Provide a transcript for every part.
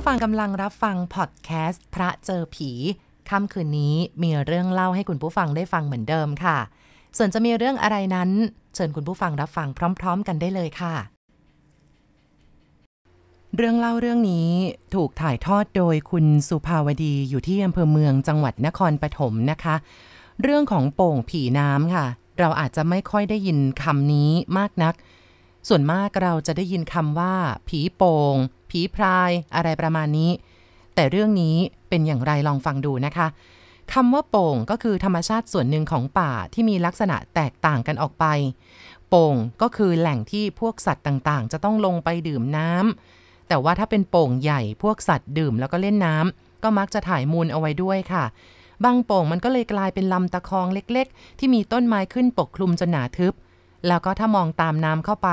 ผู้ฟังกำลังรับฟังพอดแคสต์พระเจอผี ค่ำคืนนี้มีเรื่องเล่าให้คุณผู้ฟังได้ฟังเหมือนเดิมค่ะ ส่วนจะมีเรื่องอะไรนั้น เชิญคุณผู้ฟังรับฟังพร้อม ๆ กันได้เลยค่ะ เรื่องเล่าเรื่องนี้ถูกถ่ายทอดโดยคุณ สุภาวดีอยู่ที่อำเภอเมือง จังหวัดนครปฐมนะคะ เรื่องของโป่งผีน้ำค่ะ เราอาจจะไม่ค่อยได้ยินคำนี้มากนัก ส่วนมากเราจะได้ยินคำว่า ผีโป่งผีพรายอะไรประมาณนี้ แต่เรื่องนี้เป็นอย่างไรลองฟังดูนะคะคำว่าโป่งก็คือธรรมชาติส่วนหนึ่งของป่าที่มีลักษณะแตกต่างกันออกไปโป่งก็คือแหล่งที่พวกสัตว์ต่างๆ จะต้องลงไปดื่มน้ำแต่ว่าถ้าเป็นโป่งใหญ่พวกสัตว์ ดื่มแล้วก็เล่นน้ำก็มักจะถ่ายมูลเอาไว้ด้วยค่ะ บางโป่งมันก็เลยกลายเป็นลำตะคองเล็ก ๆ ที่มีต้นไม้ขึ้นปกคลุมจนหนาทึบ แล้วก็ถ้ามองตามน้ำเข้าไป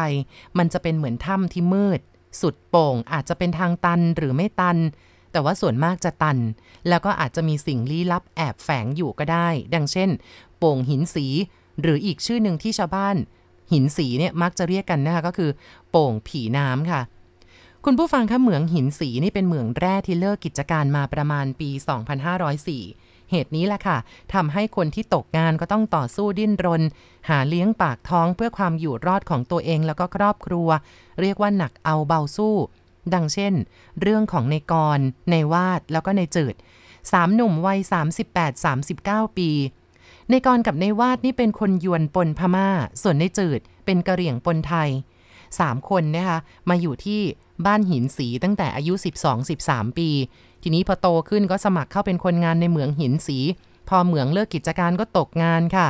มันจะเป็นเหมือนถ้ำที่มืดสุดโป่งอาจจะเป็นทางตันหรือไม่ตัน แต่ว่าส่วนมากจะตัน แล้วก็อาจจะมีสิ่งลี้ลับแอบแฝงอยู่ก็ได้ ดังเช่นโป่งหินสี หรืออีกชื่อหนึ่งที่ชาวบ้าน หินสีเนี่ยมักจะเรียกกันนะคะก็คือโป่งผีน้ำค่ะ คุณผู้ฟังคะเหมืองหินสีนี่เป็นเหมืองแร่ที่เลิกกิจการมาประมาณปี 2504เหตุนี้แหละค่ะ ทำให้คนที่ตกงานก็ต้องต่อสู้ดิ้นรน หาเลี้ยงปากท้องเพื่อความอยู่รอดของตัวเองแล้วก็ครอบครัว เรียกว่าหนักเอาเบาสู้ ดังเช่น เรื่องของในกร ในวาดแล้วก็ในจืดสามหนุ่มวัย 38-39 ปี ในกรกับในวาดนี่เป็นคนยวนปนพมา่า ส่วนในจืดเป็นกระเหรี่ยงปนไทย สามคนนะคะมาอยู่ที่บ้านหินสีตั้งแต่อายุ12-13ปีทีนี้พอโตขึ้นก็สมัครเข้าเป็นคนงานในเหมืองหินสี พอเหมืองเลิกกิจการก็ตกงานค่ะ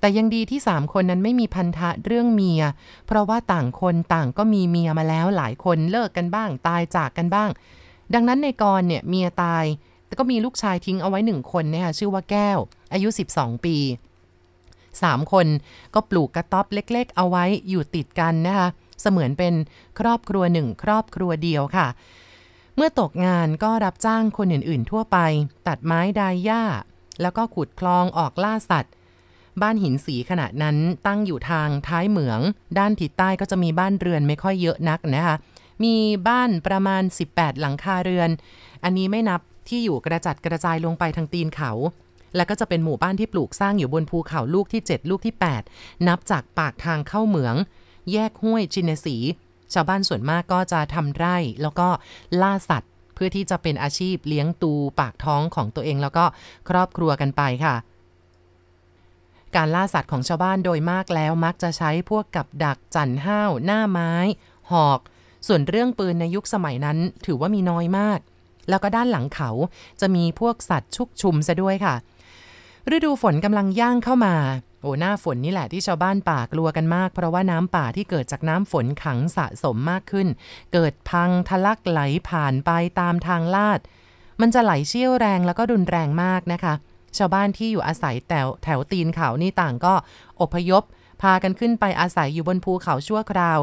แต่ยังดีที่3คนนั้นไม่มีพันธะเรื่องเมีย เพราะว่าต่างคนต่างก็มีเมียมาแล้วหลายคนเลิกกันบ้างตายจากกันบ้าง ดังนั้นในกรเนี่ยเมียตาย แต่ก็มีลูกชายทิ้งเอาไว้หนึ่งคนนะคะชื่อว่าแก้ว อายุ 12 ปี 3 คนก็ปลูกกระต๊อบเล็ก ๆ เอาไว้อยู่ติดกันนะคะเสมือนเป็นครอบครัวหนึ่ง ครอบครัวเดียวค่ะเมื่อตกงานก็รับจ้างคนอื่นๆ ทั่วไป ตัดไม้ดายหญ้า แล้วก็ขุดคลองออกล่าสัตว์ บ้านหินสีขณะนั้นตั้งอยู่ทางท้ายเหมือง ด้านทิศใต้ก็จะมีบ้านเรือนไม่ค่อยเยอะนักนะคะมีบ้านประมาณ 18 หลังคาเรือน อันนี้ไม่นับที่อยู่กระจัดกระจายลงไปทางตีนเขา และก็จะเป็นหมู่บ้านที่ปลูกสร้างอยู่บนภูเขาลูกที่ 7 ลูกที่ 8 นับจากปากทางเข้าเหมือง แยกห้วยชินสีชาวบ้านส่วนมากก็จะทำไร่ แล้วก็ล่าสัตว์ เพื่อที่จะเป็นอาชีพเลี้ยงตูปากท้องของตัวเองแล้วก็ครอบครัวกันไปค่ะ การล่าสัตว์ของชาวบ้านโดยมากแล้วมักจะใช้พวกกับดักจันห้าว หน้าไม้ หอก ส่วนเรื่องปืนในยุคสมัยนั้นถือว่ามีน้อยมาก แล้วก็ด้านหลังเขาจะมีพวกสัตว์ชุกชุมซะด้วยค่ะ ฤดูฝนกำลังย่างเข้ามาโอ้หน้าฝนนี่แหละที่ชาวบ้านป่ากลัวกันมาก เพราะว่าน้ำป่าที่เกิดจากน้ำฝนขังสะสมมากขึ้น เกิดพังทะลักไหลผ่านไปตามทางลาด มันจะไหลเชี่ยวแรงแล้วก็รุนแรงมากนะคะ ชาวบ้านที่อยู่อาศัยแถวแถวตีนเขานี่ต่างก็อพยพพากันขึ้นไปอาศัยอยู่บนภูเขาชั่วคราว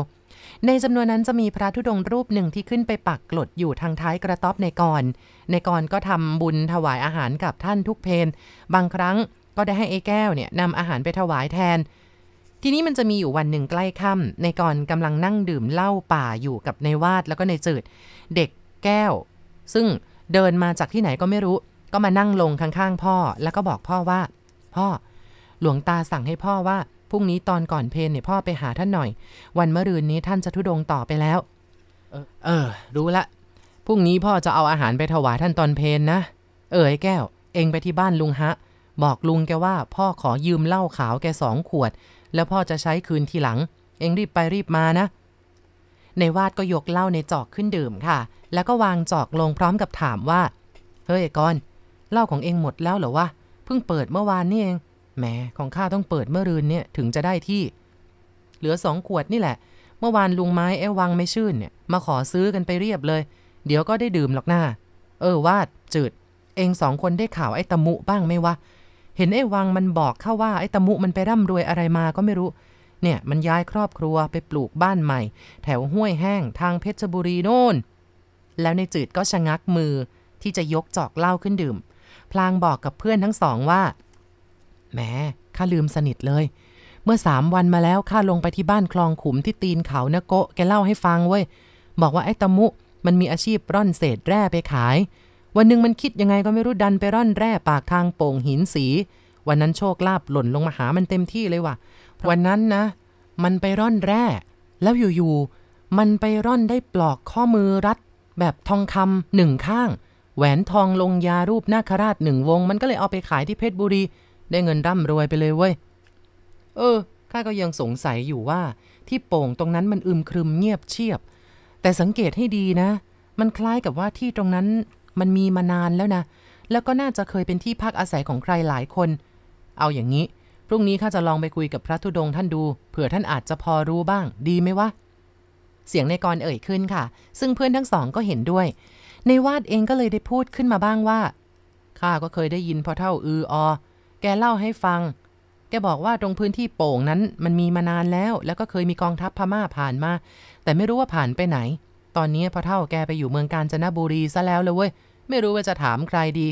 ในจำนวนนั้นจะมีพระธุดงรูปหนึ่งที่ขึ้นไปปักกลดอยู่ทางท้ายกระต๊อบในกรในกรก็ทำบุญถวายอาหารกับท่านทุกเพนบางครั้งก็ได้ให้ไอ้แก้วเนี่ยนำอาหารไปถวายแทน ทีนี้มันจะมีอยู่วันหนึ่งใกล้ค่ำในกรกำลังนั่งดื่มเหล้าป่าอยู่กับในวาดแล้วก็ในจืด เด็กแก้ว ซึ่งเดินมาจากที่ไหนก็ไม่รู้ ก็มานั่งลงข้างๆ พ่อ แล้วก็บอกพ่อว่า พ่อ หลวงตาสั่งให้พ่อว่าพรุ่งนี้ตอนก่อนเพลนเนี่ยพ่อไปหาท่านหน่อย วันมะรืนนี้ท่านจะทุดงต่อไปแล้ว เออเออ รู้ละพรุ่งนี้พ่อจะเอาอาหารไปถวายท่านตอนเพลนนะเอออ้แก้ว เองไปที่บ้านลุงฮะบอกลุงแกว่าพ่อขอยืมเหล้าขาวแกสองขวด แล้วพ่อจะใช้คืนทีหลัง เองรีบไปรีบมานะ ในวาดก็ยกเหล้าในจอกขึ้นดื่มค่ะ แล้วก็วางจอกลงพร้อมกับถามว่า เฮ้ยก้อนเหล้าของเองหมดแล้วเหรอวะเพิ่งเปิดเมื่อวานนี่เองแหมของข้าต้องเปิดเมื่อรืนเนี่ยถึงจะได้ที่ เหลือสองขวดนี่แหละ เมื่อวานลุงไม้ไอ้วังไม่ชื่นเนี่ยมาขอซื้อกันไปเรียบเลย เดี๋ยวก็ได้ดื่มหรอกหน้าเออวาดจืดเองสองคนได้ข่าวไอ้ตะมุบ้างไหมวะเห็นไอ้วังมันบอกเข้าว่าไอ้ตะมุมันไปร่ำรวยอะไรมาก็ไม่รู้ เนี่ยมันย้ายครอบครัวไปปลูกบ้านใหม่ แถวห้วยแห้งทางเพชรบุรีโน่น แล้วในจืดก็ชะงักมือที่จะยกจอกเหล้าขึ้นดื่ม พลางบอกกับเพื่อนทั้งสองว่า แหมข้าลืมสนิทเลย เมื่อสามวันมาแล้วข้าลงไปที่บ้านคลองขุมที่ตีนเขานะโกะแกเล่าให้ฟังเว้ย บอกว่าไอ้ตะมุมันมีอาชีพร่อนเศษแร่ไปขายวันหนึ่งมันคิดยังไงก็ไม่รู้ดันไปร่อนแร่ปากทางโป่งหินสี วันนั้นโชคลาบหล่นลงมาหามันเต็มที่เลยว่ะวันนั้นนะ มันไปร่อนแร่แล้วอยู่ๆมันไปร่อนได้ปลอกข้อมือรัดแบบทองคำหนึ่งข้าง แหวนทองลงยารูปนาคราชหนึ่งวง มันก็เลยเอาไปขายที่เพชรบุรีได้เงินร่ำรวยไปเลยเว้ยเออข้าก็ยังสงสัยอยู่ว่า ที่โป่งตรงนั้นมันอึมครึมเงียบเชียบ แต่สังเกตให้ดีนะ มันคล้ายกับว่าที่ตรงนั้นมันมีมานานแล้วนะ แล้วก็น่าจะเคยเป็นที่พักอาศัยของใครหลายคน เอาอย่างนี้ พรุ่งนี้ข้าจะลองไปคุยกับพระธุดงท่านดู เผื่อท่านอาจจะพอรู้บ้าง ดีไหมวะ เสียงในกรเอ่ยขึ้นค่ะ ซึ่งเพื่อนทั้งสองก็เห็นด้วย ในวาดเองก็เลยได้พูดขึ้นมาบ้างว่า ข้าก็เคยได้ยินพอเท่าอืออ แกเล่าให้ฟัง แกบอกว่าตรงพื้นที่โป่งนั้น มันมีมานานแล้ว แล้วก็เคยมีกองทัพพม่าผ่านมา แต่ไม่รู้ว่าผ่านไปไหนตอนนี้พ่อเท่าแกไปอยู่เมืองกาญจนบุรีซะแล้วเลยเว้ย ไม่รู้ว่าจะถามใครดี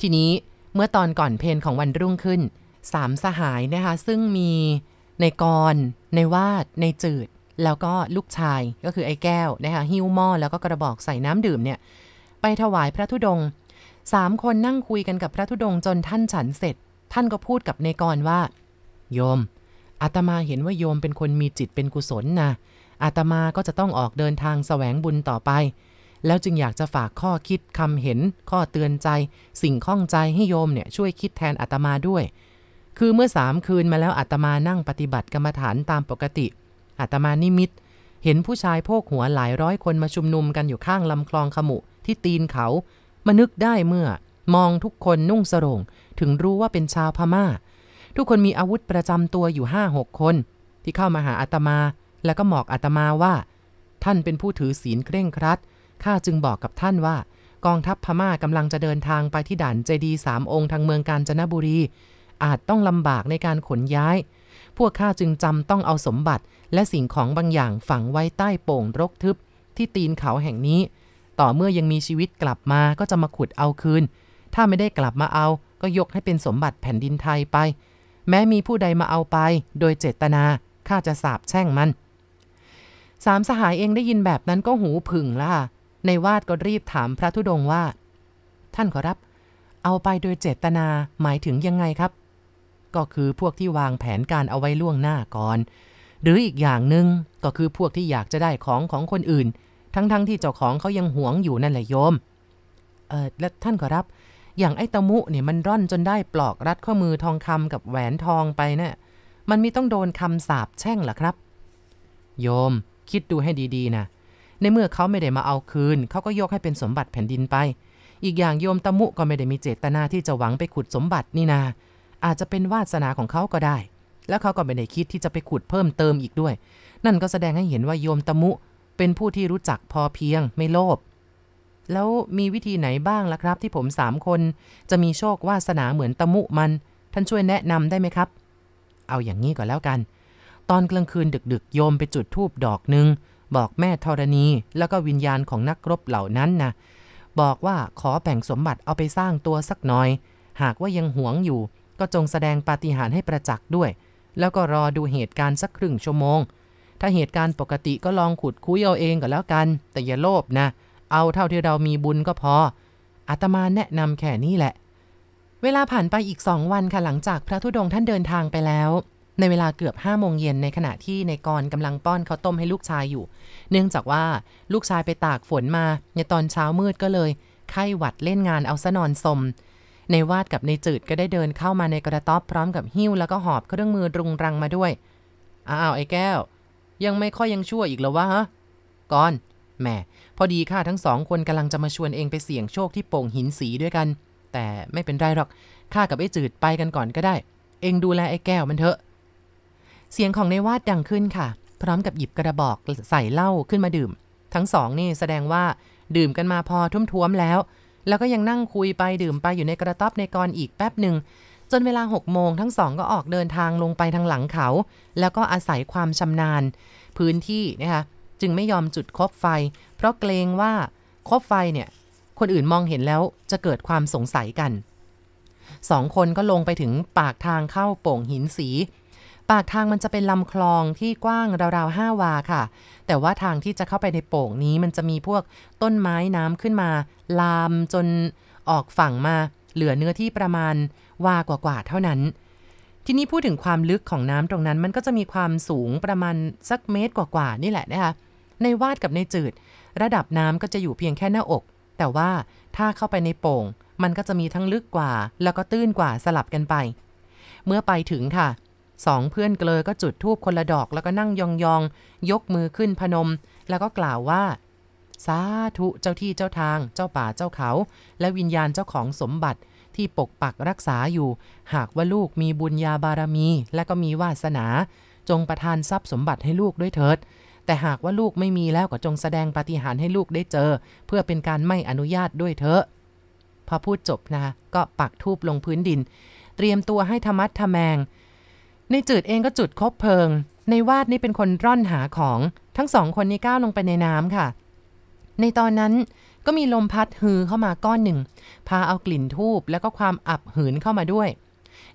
ทีนี้เมื่อตอนก่อนเพนของวันรุ่งขึ้นสามสหายนะคะซึ่งมีในกรในวาด ในจืด แล้วก็ลูกชายก็คือไอ้แก้วนะคะหิ้วหม้อแล้วก็กระบอกใส่น้ำดื่มเนี่ย ไปถวายพระธุดง สามคนนั่งคุยกันกับพระธุดงจนท่านฉันเสร็จ ท่านก็พูดกับในกรว่า โยมอาตมาเห็นว่าโยมเป็นคนมีจิตเป็นกุศลนะอาตมาก็จะต้องออกเดินทางแสวงบุญต่อไป แล้วจึงอยากจะฝากข้อคิดคำเห็น ข้อเตือนใจ สิ่งข้องใจให้โยมเนี่ย ช่วยคิดแทนอาตมาด้วย คือเมื่อสามคืนมาแล้ว อาตมานั่งปฏิบัติกรรมฐานตามปกติ อาตมานิมิต เห็นผู้ชายโพกหัวหลายร้อยคนมาชุมนุมกันอยู่ข้างลำคลองขมุที่ตีนเขามานึกได้เมื่อ มองทุกคนนุ่งสรงถึงรู้ว่าเป็นชาวพมา่า ทุกคนมีอาวุธประจำตัวอยู่ห้าหกคน ที่เข้ามาหาอาตมาแล้วก็บอกอาตมาว่า ท่านเป็นผู้ถือศีลเคร่งครัด ข้าจึงบอกกับท่านว่า กองทัพพม่ากำลังจะเดินทางไปที่ด่านเจดีสามองค์ทางเมืองกาญจนบุรี อาจต้องลำบากในการขนย้าย พวกข้าจึงจำต้องเอาสมบัติและสิ่งของบางอย่างฝังไว้ใต้โป่งรกทึบที่ตีนเขาแห่งนี้ ต่อเมื่อยังมีชีวิตกลับมาก็จะมาขุดเอาคืน ถ้าไม่ได้กลับมาเอา ก็ยกให้เป็นสมบัติแผ่นดินไทยไป แม้มีผู้ใดมาเอาไป โดยเจตนา ข้าจะสาบแช่งมันสามสหายเองได้ยินแบบนั้นก็หูผึ่งล่ะ ในวาดก็รีบถามพระธุดงว่า ท่านขอรับ เอาไปโดยเจตนาหมายถึงยังไงครับ ก็คือพวกที่วางแผนการเอาไว้ล่วงหน้าก่อน หรืออีกอย่างหนึ่งก็คือพวกที่อยากจะได้ของของคนอื่น ทั้งๆทที่เจ้าของเขายังหวงอยู่นั่นแหละโยม เออและท่านขอรับ อย่างไอ้ตะมุเนี่ยมันร่อนจนได้ปลอกรัดข้อมือทองคำากับแหวนทองไปเนะี่ยมันมีต้องโดนคำสาปแช่งหรอครับ โยมคิดดูให้ดีๆ นะ ในเมื่อเขาไม่ได้มาเอาคืน เขาก็ยกให้เป็นสมบัติแผ่นดินไป อีกอย่างโยมตะมุก็ไม่ได้มีเจตนาที่จะหวังไปขุดสมบัตินี่นา อาจจะเป็นวาสนาของเขาก็ได้ แล้วเขาก็ไม่ได้คิดที่จะไปขุดเพิ่มเติมอีกด้วย นั่นก็แสดงให้เห็นว่าโยมตะมุ เป็นผู้ที่รู้จักพอเพียง ไม่โลภ แล้วมีวิธีไหนบ้างล่ะครับ ที่ผมสามคนจะมีโชควาสนาเหมือนตะมุมัน ท่านช่วยแนะนำได้ไหมครับ เอาอย่างนี้ก่อนแล้วกันตอนกลางคืนดึกๆโยมไปจุดธูปดอกหนึ่งบอกแม่ธรณี แล้วก็วิญญาณของนักรบเหล่านั้นนะบอกว่าขอแบ่งสมบัติเอาไปสร้างตัวสักหน่อย หากว่ายังหวงอยู่ ก็จงแสดงปาฏิหาริย์ให้ประจักษ์ด้วย แล้วก็รอดูเหตุการณ์สักครึ่งชั่วโมง ถ้าเหตุการณ์ปกติก็ลองขุดคุยเอาเองก็แล้วกัน แต่อย่าโลภนะ เอาเท่าที่เรามีบุญก็พออาตมาแนะนำแค่นี้แหละ เวลาผ่านไปอีกสองวันค่ะหลังจากพระธุดงค์ท่านเดินทางไปแล้วในเวลาเกือบ5้าโมงเย็นในขณะที่ในกรกำลังป้อนข้าวต้มให้ลูกชายอยู่ เนื่องจากว่าลูกชายไปตากฝนมาในตอนเช้ามืดก็เลย ไข้หวัดเล่นงานเอาซะนอนสม ในวาดกับในจืด ก็ได้เดินเข้ามาในกระต๊อบพร้อมกับหิ้วแล้วก็หอบเครื่องมือรุงรังมาด้วย อ้าว ไอ้แก้ว ยังไม่ค่อยยังชั่วอีกเหรอวะฮะก่อนแหมพอดีค่ะทั้งสองคนกำลังจะมาชวนเองไปเสี่ยงโชคที่โป่งหินสีด้วยกัน แต่ไม่เป็นไรหรอกข้ากับไอ้จืดไปกันก่อนก็ได้ เองดูแลไอ้แก้วมันเถอะเสียงของในวาดดังขึ้นค่ะ พร้อมกับหยิบกระบอกใส่เหล้าขึ้นมาดื่ม ทั้งสองนี่แสดงว่าดื่มกันมาพอทุ่มท้วมแล้ว แล้วก็ยังนั่งคุยไปดื่มไปอยู่ในกระต๊อบในกรอีกแป๊บหนึ่ง จนเวลา6โมงทั้งสองก็ออกเดินทางลงไปทางหลังเขา แล้วก็อาศัยความชำนาญ พื้นที่นะคะจึงไม่ยอมจุดคบไฟ เพราะเกรงว่าคบไฟเนี่ยคนอื่นมองเห็นแล้วจะเกิดความสงสัยกันสองคนก็ลงไปถึงปากทางเข้าโป่งหินสีปากทางมันจะเป็นลำคลองที่กว้างราวๆห้าวาค่ะ แต่ว่าทางที่จะเข้าไปในโป่งนี้มันจะมีพวกต้นไม้น้ำขึ้นมา ลามจนออกฝั่งมา เหลือเนื้อที่ประมาณวากว่าๆเท่านั้น ทีนี้พูดถึงความลึกของน้ำตรงนั้น มันก็จะมีความสูงประมาณสักเมตรกว่าๆนี่แหละนะคะ ในวาดกับในจืด ระดับน้ำก็จะอยู่เพียงแค่หน้าอก แต่ว่าถ้าเข้าไปในโป่ง มันก็จะมีทั้งลึกกว่า แล้วก็ตื้นกว่าสลับกันไป เมื่อไปถึงค่ะสองเพื่อนเกลอก็จุดทูบคนละดอกแล้วก็นั่งยองยอง ยกมือขึ้นพนม แล้วก็กล่าวว่า สาธุเจ้าที่เจ้าทางเจ้าป่าเจ้าเขาและวิญญาณเจ้าของสมบัติที่ปกปักรักษาอยู่ หากว่าลูกมีบุญญาบารมี และก็มีวาสนา จงประทานทรัพย์สมบัติให้ลูกด้วยเถิด แต่หากว่าลูกไม่มีแล้วก็จงแสดงปฏิหารให้ลูกได้เจอ เพื่อเป็นการไม่อนุญาตด้วยเถอะ พอพูดจบนะก็ปักทูบลงพื้นดิน เตรียมตัวให้ธรรมัดทะแมงในจืดเองก็จุดคบเพลิง ในวาดนี่เป็นคนร่อนหาของ ทั้งสองคนนี้ก้าวลงไปในน้ำค่ะ ในตอนนั้นก็มีลมพัดฮือเข้ามาก้อนหนึ่ง พาเอากลิ่นทูบ แล้วก็ความอับหืนเข้ามาด้วย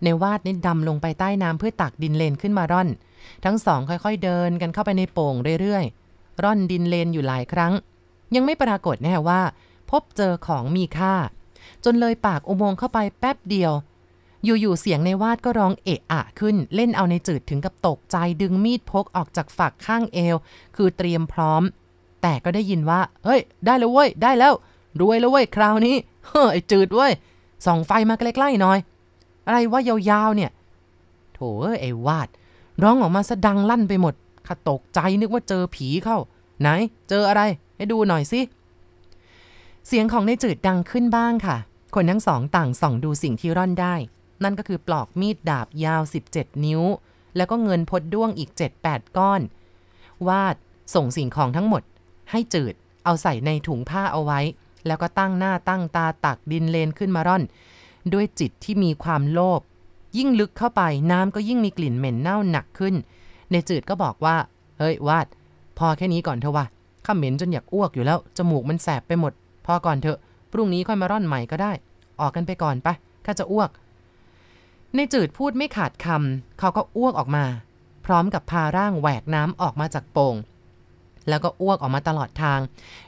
ในวาดนี่ดำลงไปใต้น้ำเพื่อตักดินเลนขึ้นมาร่อน ทั้งสองค่อยๆเดินกันเข้าไปในโป่งเรื่อยๆ ร่อนดินเลนอยู่หลายครั้ง ยังไม่ปรากฏแน่ว่า พบเจอของมีค่า จนเลยปากอุโมงค์เข้าไปแป๊บเดียวอยู่ๆเสียงในวาดก็ร้องเอะอะ ขึ้น เล่นเอาในจืดถึงกับตกใจดึงมีดพกออกจากฝักข้างเอว คือเตรียมพร้อม แต่ก็ได้ยินว่า เฮ้ย ได้แล้วเว้ยได้แล้วรวยแล้วเว้ยคราวนี้เฮ้ยจืดเว้ยส่องไฟมาใกล้ๆหน่อย อะไรว่ายาวๆเนี่ย โถเอ้ไอ้วาด ร้องออกมาสะดังลั่นไปหมดข้าตกใจนึกว่าเจอผีเข้า ไหน เจออะไร ให้ดูหน่อยสิ เสียงของในจืดดังขึ้นบ้างค่ะ คนทั้งสองต่างส่อง ดูสิ่งที่ร่อนได้นั่นก็คือปลอกมีดดาบยาว 17 นิ้ว แล้วก็เงินพดด้วงอีก 7-8 ก้อน วาดส่งสิ่งของทั้งหมด ให้จืดเอาใส่ในถุงผ้าเอาไว้ แล้วก็ตั้งหน้าตั้งตาตักดินเลนขึ้นมาร่อน ด้วยจิตที่มีความโลภยิ่งลึกเข้าไปน้ำก็ยิ่งมีกลิ่นเหม็นเน่าหนักขึ้น ในจืดก็บอกว่า เฮ้ยวาด พอแค่นี้ก่อนเถอะวะข้าเหม็นจนอยากอ้วกอยู่แล้วจมูกมันแสบไปหมด พอก่อนเถอะพรุ่งนี้ค่อยมาร่อนใหม่ก็ได้ ออกกันไปก่อนไปข้าจะอ้วกในจืดพูดไม่ขาดคำเขาก็อ้วกออกมา พร้อมกับพาร่างแหวกน้ำออกมาจากโป่งแล้วก็อ้วกออกมาตลอดทาง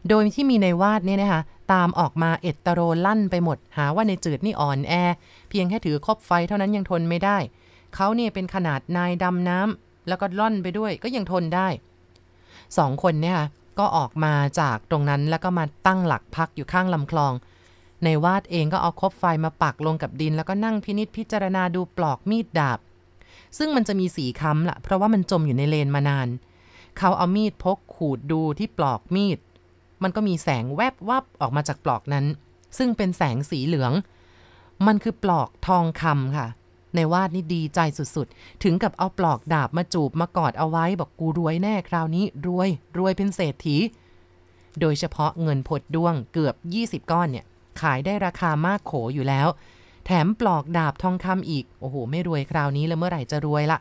โดยที่มีในวาดเนี่ยนะคะตามออกมาเอตโรลั่นไปหมดหาว่าในจืดนี่อ่อนแอ เพียงแค่ถือคบไฟเท่านั้นยังทนไม่ได้ เขาเนี่ยเป็นขนาดนายดำน้ำแล้วก็ล่อนไปด้วยก็ยังทนได้สองคนเนี่ยก็ออกมาจากตรงนั้นแล้วก็มาตั้งหลักพักอยู่ข้างลำคลองในวาดเองก็เอาคบไฟมาปักลงกับดินแล้วก็นั่งพินิษพิจารณาดูปลอกมีดดาบ ซึ่งมันจะมีสีค้ำละ่ะ เพราะว่ามันจมอยู่ในเลนมานาน เขาเอามีดพกขูดดูที่ปลอกมีด มันก็มีแสงแวบวับออกมาจากปลอกนั้น ซึ่งเป็นแสงสีเหลือง มันคือปลอกทองคำค่ะ ในวาดนี่ดีใจสุดๆ ถึงกับเอาปลอกดาบมาจูบมากอดเอาไว้บอกกูรวยแน่คราวนี้รวยรวยเป็นเศรษฐี โดยเฉพาะเงินพดด้วงเกือบ 20 ก้อนเนี่ยขายได้ราคามากโขอยู่แล้ว แถมปลอกดาบทองคำอีก โอ้โห ไม่รวยคราวนี้แล้วเมื่อไหร่จะรวยละ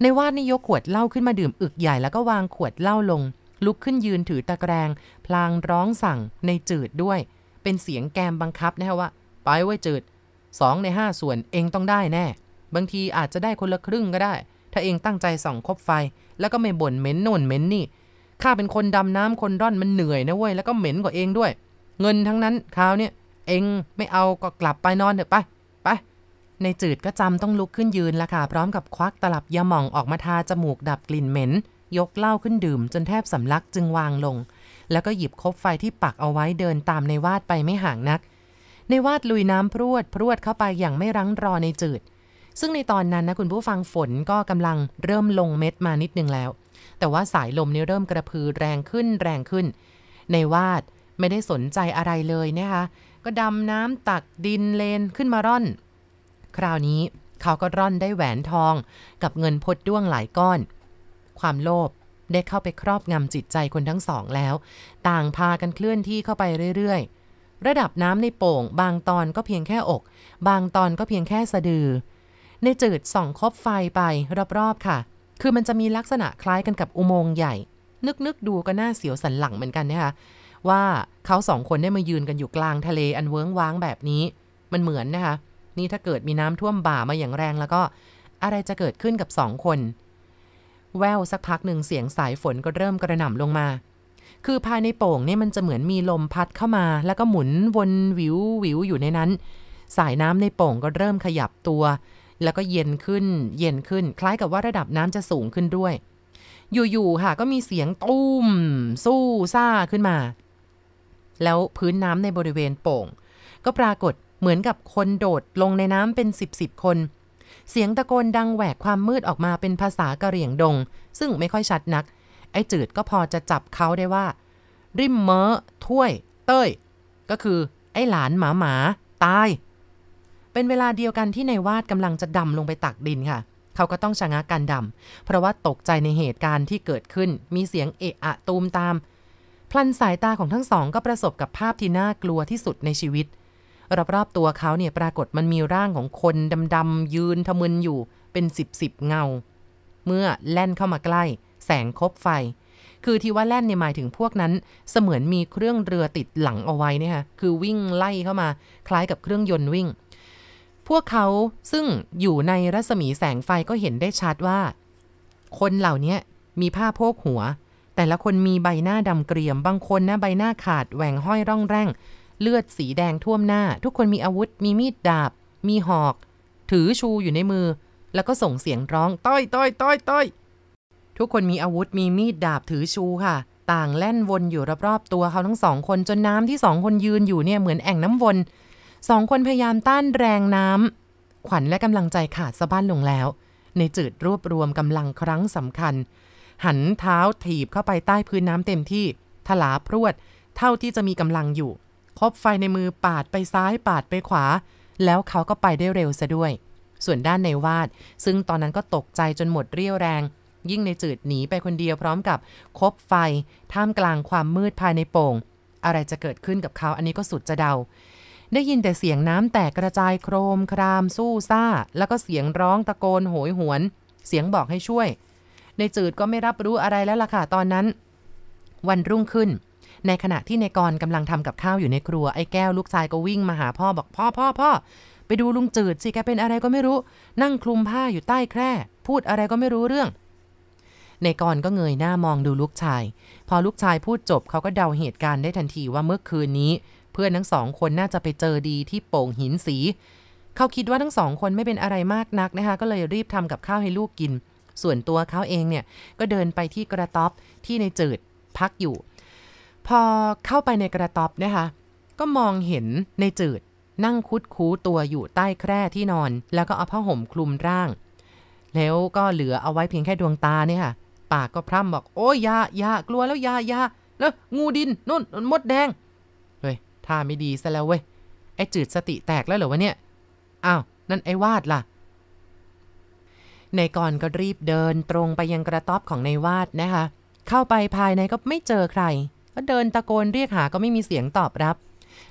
ในวาดนี่ยกขวดเหล้าขึ้นมาดื่มอึกใหญ่ แล้วก็วางขวดเหล้าลง ลุกขึ้นยืนถือตะแกรง พลางร้องสั่งในจืดด้วย เป็นเสียงแกมบังคับนะฮะว่าไปไว้จืดสองในห้าส่วนเองต้องได้แน่ บางทีอาจจะได้คนละครึ่งก็ได้ ถ้าเองตั้งใจส่องคบไฟ แล้วก็ไม่บ่นเหม็นโน่นเหม็นนี่ข้าเป็นคนดำน้ำคนร่อนมันเหนื่อยนะเว้ยแล้วก็เหม็นกว่าเองด้วยเงินทั้งนั้นคราวเนี้ยเองไม่เอาก็กลับไปนอนเถอะไป ไป ในจืดก็จำต้องลุกขึ้นยืนละค่ะ พร้อมกับควักตลับยาหม่องออกมาทาจมูกดับกลิ่นเหม็น ยกเหล้าขึ้นดื่มจนแทบสำลักจึงวางลง แล้วก็หยิบคบไฟที่ปักเอาไว้เดินตามในวาดไปไม่ห่างนัก ในวาดลุยน้ำพรวด พรวดเข้าไปอย่างไม่รั้งรอในจืด ซึ่งในตอนนั้นนะคุณผู้ฟังฝนก็กำลังเริ่มลงเม็ดมานิดนึงแล้ว แต่ว่าสายลมนี่เริ่มกระพือแรงขึ้นแรงขึ้น ในวาดไม่ได้สนใจอะไรเลยนะคะ ก็ดำน้ำตักดินเลนขึ้นมาร่อน คราวนี้เขาก็ร่อนได้แหวนทองกับเงินพดด้วงหลายก้อน ความโลภได้เข้าไปครอบงำจิตใจคนทั้งสองแล้ว ต่างพากันเคลื่อนที่เข้าไปเรื่อยๆ ระดับน้ำในโป่งบางตอนก็เพียงแค่อก บางตอนก็เพียงแค่สะดือ ในจืดส่องคบไฟไปรอบๆค่ะ คือมันจะมีลักษณะคล้ายกันกับอุโมงค์ใหญ่ นึกๆดูก็น่าเสียวสันหลังเหมือนกันนะคะว่าเขาสองคนได้มายืนกันอยู่กลางทะเลอันเวิ้งว้างแบบนี้ มันเหมือนนะคะนี่ถ้าเกิดมีน้ำท่วมบ่ามาอย่างแรง แล้วก็อะไรจะเกิดขึ้นกับสองคน แววสักพักหนึ่งเสียงสายฝนก็เริ่มกระหน่ำลงมา คือภายในโป่งเนี่ยมันจะเหมือนมีลมพัดเข้ามา แล้วก็หมุนวนวิววิวอยู่ในนั้น สายน้ำในโป่งก็เริ่มขยับตัว แล้วก็เย็นขึ้นเย็นขึ้นคล้ายกับว่าระดับน้ำจะสูงขึ้นด้วย อยู่ๆค่ะก็มีเสียงตุ้ม สู้ซ่าขึ้นมาแล้วพื้นน้ำในบริเวณโป่ง ก็ปรากฏเหมือนกับคนโดดลงในน้ำเป็นสิบสิบคน เสียงตะโกนดังแหวกความมืดออกมาเป็นภาษากะเหรี่ยงดง ซึ่งไม่ค่อยชัดนัก ไอ้จืดก็พอจะจับเขาได้ว่า ริมเมอถ้วย เต้ย ก็คือ ไอ้หลานหมาหมาตาย เป็นเวลาเดียวกันที่ในวาดกำลังจะดำลงไปตักดินค่ะเขาก็ต้องชะงักการดำเพราะว่าตกใจในเหตุการณ์ที่เกิดขึ้นมีเสียงเอะอะตูมตามพลันสายตาของทั้งสองก็ประสบกับภาพที่น่ากลัวที่สุดในชีวิตรอบๆตัวเขาเนี่ยปรากฏมันมีร่างของคนดำๆยืนทะมึนอยู่เป็นสิบสิบเงาเมื่อแล่นเข้ามาใกล้ แสงคบไฟ คือที่ว่าแล่นเนี่ยหมายถึงพวกนั้นเสมือนมีเครื่องเรือติดหลังเอาไว้นี่ค่ะคือวิ่งไล่เข้ามาคล้ายกับเครื่องยนต์วิ่ง พวกเขาซึ่งอยู่ในรัศมีแสงไฟก็เห็นได้ชัดว่า คนเหล่านี้มีผ้าโพกหัวแต่ละคนมีใบหน้าดำเกรียมบางคนนะใบหน้าขาดแหว่งห้อยร่องแร่งเลือดสีแดงท่วมหน้า ทุกคนมีอาวุธมีมีดดาบ มีหอก ถือชูอยู่ในมือ แล้วก็ส่งเสียงร้องต้อยต้อยต้อยต้อยทุกคนมีอาวุธมีมีดดาบถือชูค่ะ ต่างแล่นวนอยู่รอบๆตัวเขาทั้งสองคนจนน้ำที่สองคนยืนอยู่เนี่ยเหมือนแอ่งน้ำวนสองคนพยายามต้านแรงน้ำขวัญและกำลังใจขาดสะบ้านลงแล้ว ในจืดรวบรวมกำลังครั้งสำคัญหันเท้าถีบเข้าไปใต้พื้นน้ำเต็มที่ ถลาพรวด เท่าที่จะมีกำลังอยู่ คบไฟในมือปาดไปซ้ายปาดไปขวา แล้วเขาก็ไปได้เร็วซะด้วย ส่วนด้านในวาด ซึ่งตอนนั้นก็ตกใจจนหมดเรี่ยวแรง ยิ่งในจืดหนีไปคนเดียวพร้อมกับ คบไฟท่ามกลางความมืดภายในโป่ง อะไรจะเกิดขึ้นกับเขา อันนี้ก็สุดจะเดา ได้ยินแต่เสียงน้ำแตกกระจายโครม คราม สู้ซ่าแล้วก็เสียงร้อง ตะโกนโหยหวน เสียงบอกให้ช่วยในจืดก็ไม่รับรู้อะไรแล้วล่ะค่ะตอนนั้น วันรุ่งขึ้น ในขณะที่ในกรกำลังทำกับข้าวอยู่ในครัวไอ้แก้วลูกชายก็วิ่งมาหาพ่อบอกพ่อพ่อพ่อไปดูลุงจืดสิแกเป็นอะไรก็ไม่รู้ นั่งคลุมผ้าอยู่ใต้แคร่ พูดอะไรก็ไม่รู้เรื่อง ในกรก็เงยหน้ามองดูลูกชาย พอลูกชายพูดจบ เขาก็เดาเหตุการณ์ได้ทันทีว่าเมื่อคืนนี้ เพื่อนทั้งสองคนน่าจะไปเจอดีที่โป่งหินสีเขาคิดว่าทั้งสองคนไม่เป็นอะไรมากนักนะคะ ก็เลยรีบทำกับข้าวให้ลูกกินส่วนตัวเขาเองเนี่ยก็เดินไปที่กระต๊อบที่ในจืดพักอยู่ พอเข้าไปในกระต๊อบนะคะก็มองเห็นในจืดนั่งคุดคูตัวอยู่ใต้แคร่ที่นอน แล้วก็เอาผ้าห่มคลุมร่าง แล้วก็เหลือเอาไว้เพียงแค่ดวงตาเนี่ยค่ะปากก็พร่ำบอกโอ้ยยายากลัวแล้วยายาแล้วงูดินนุ่นมดแดงเฮ้ยท่าไม่ดีซะแล้วเว้ยไอ้จืดสติแตกแล้วเหรอวะเนี่ยอ้าวนั่นไอ้วาดล่ะนายกรก็รีบเดินตรงไปยังกระต๊อบของนายวาดนะคะ เข้าไปภายในก็ไม่เจอใคร ก็เดินตะโกนเรียกหาก็ไม่มีเสียงตอบรับ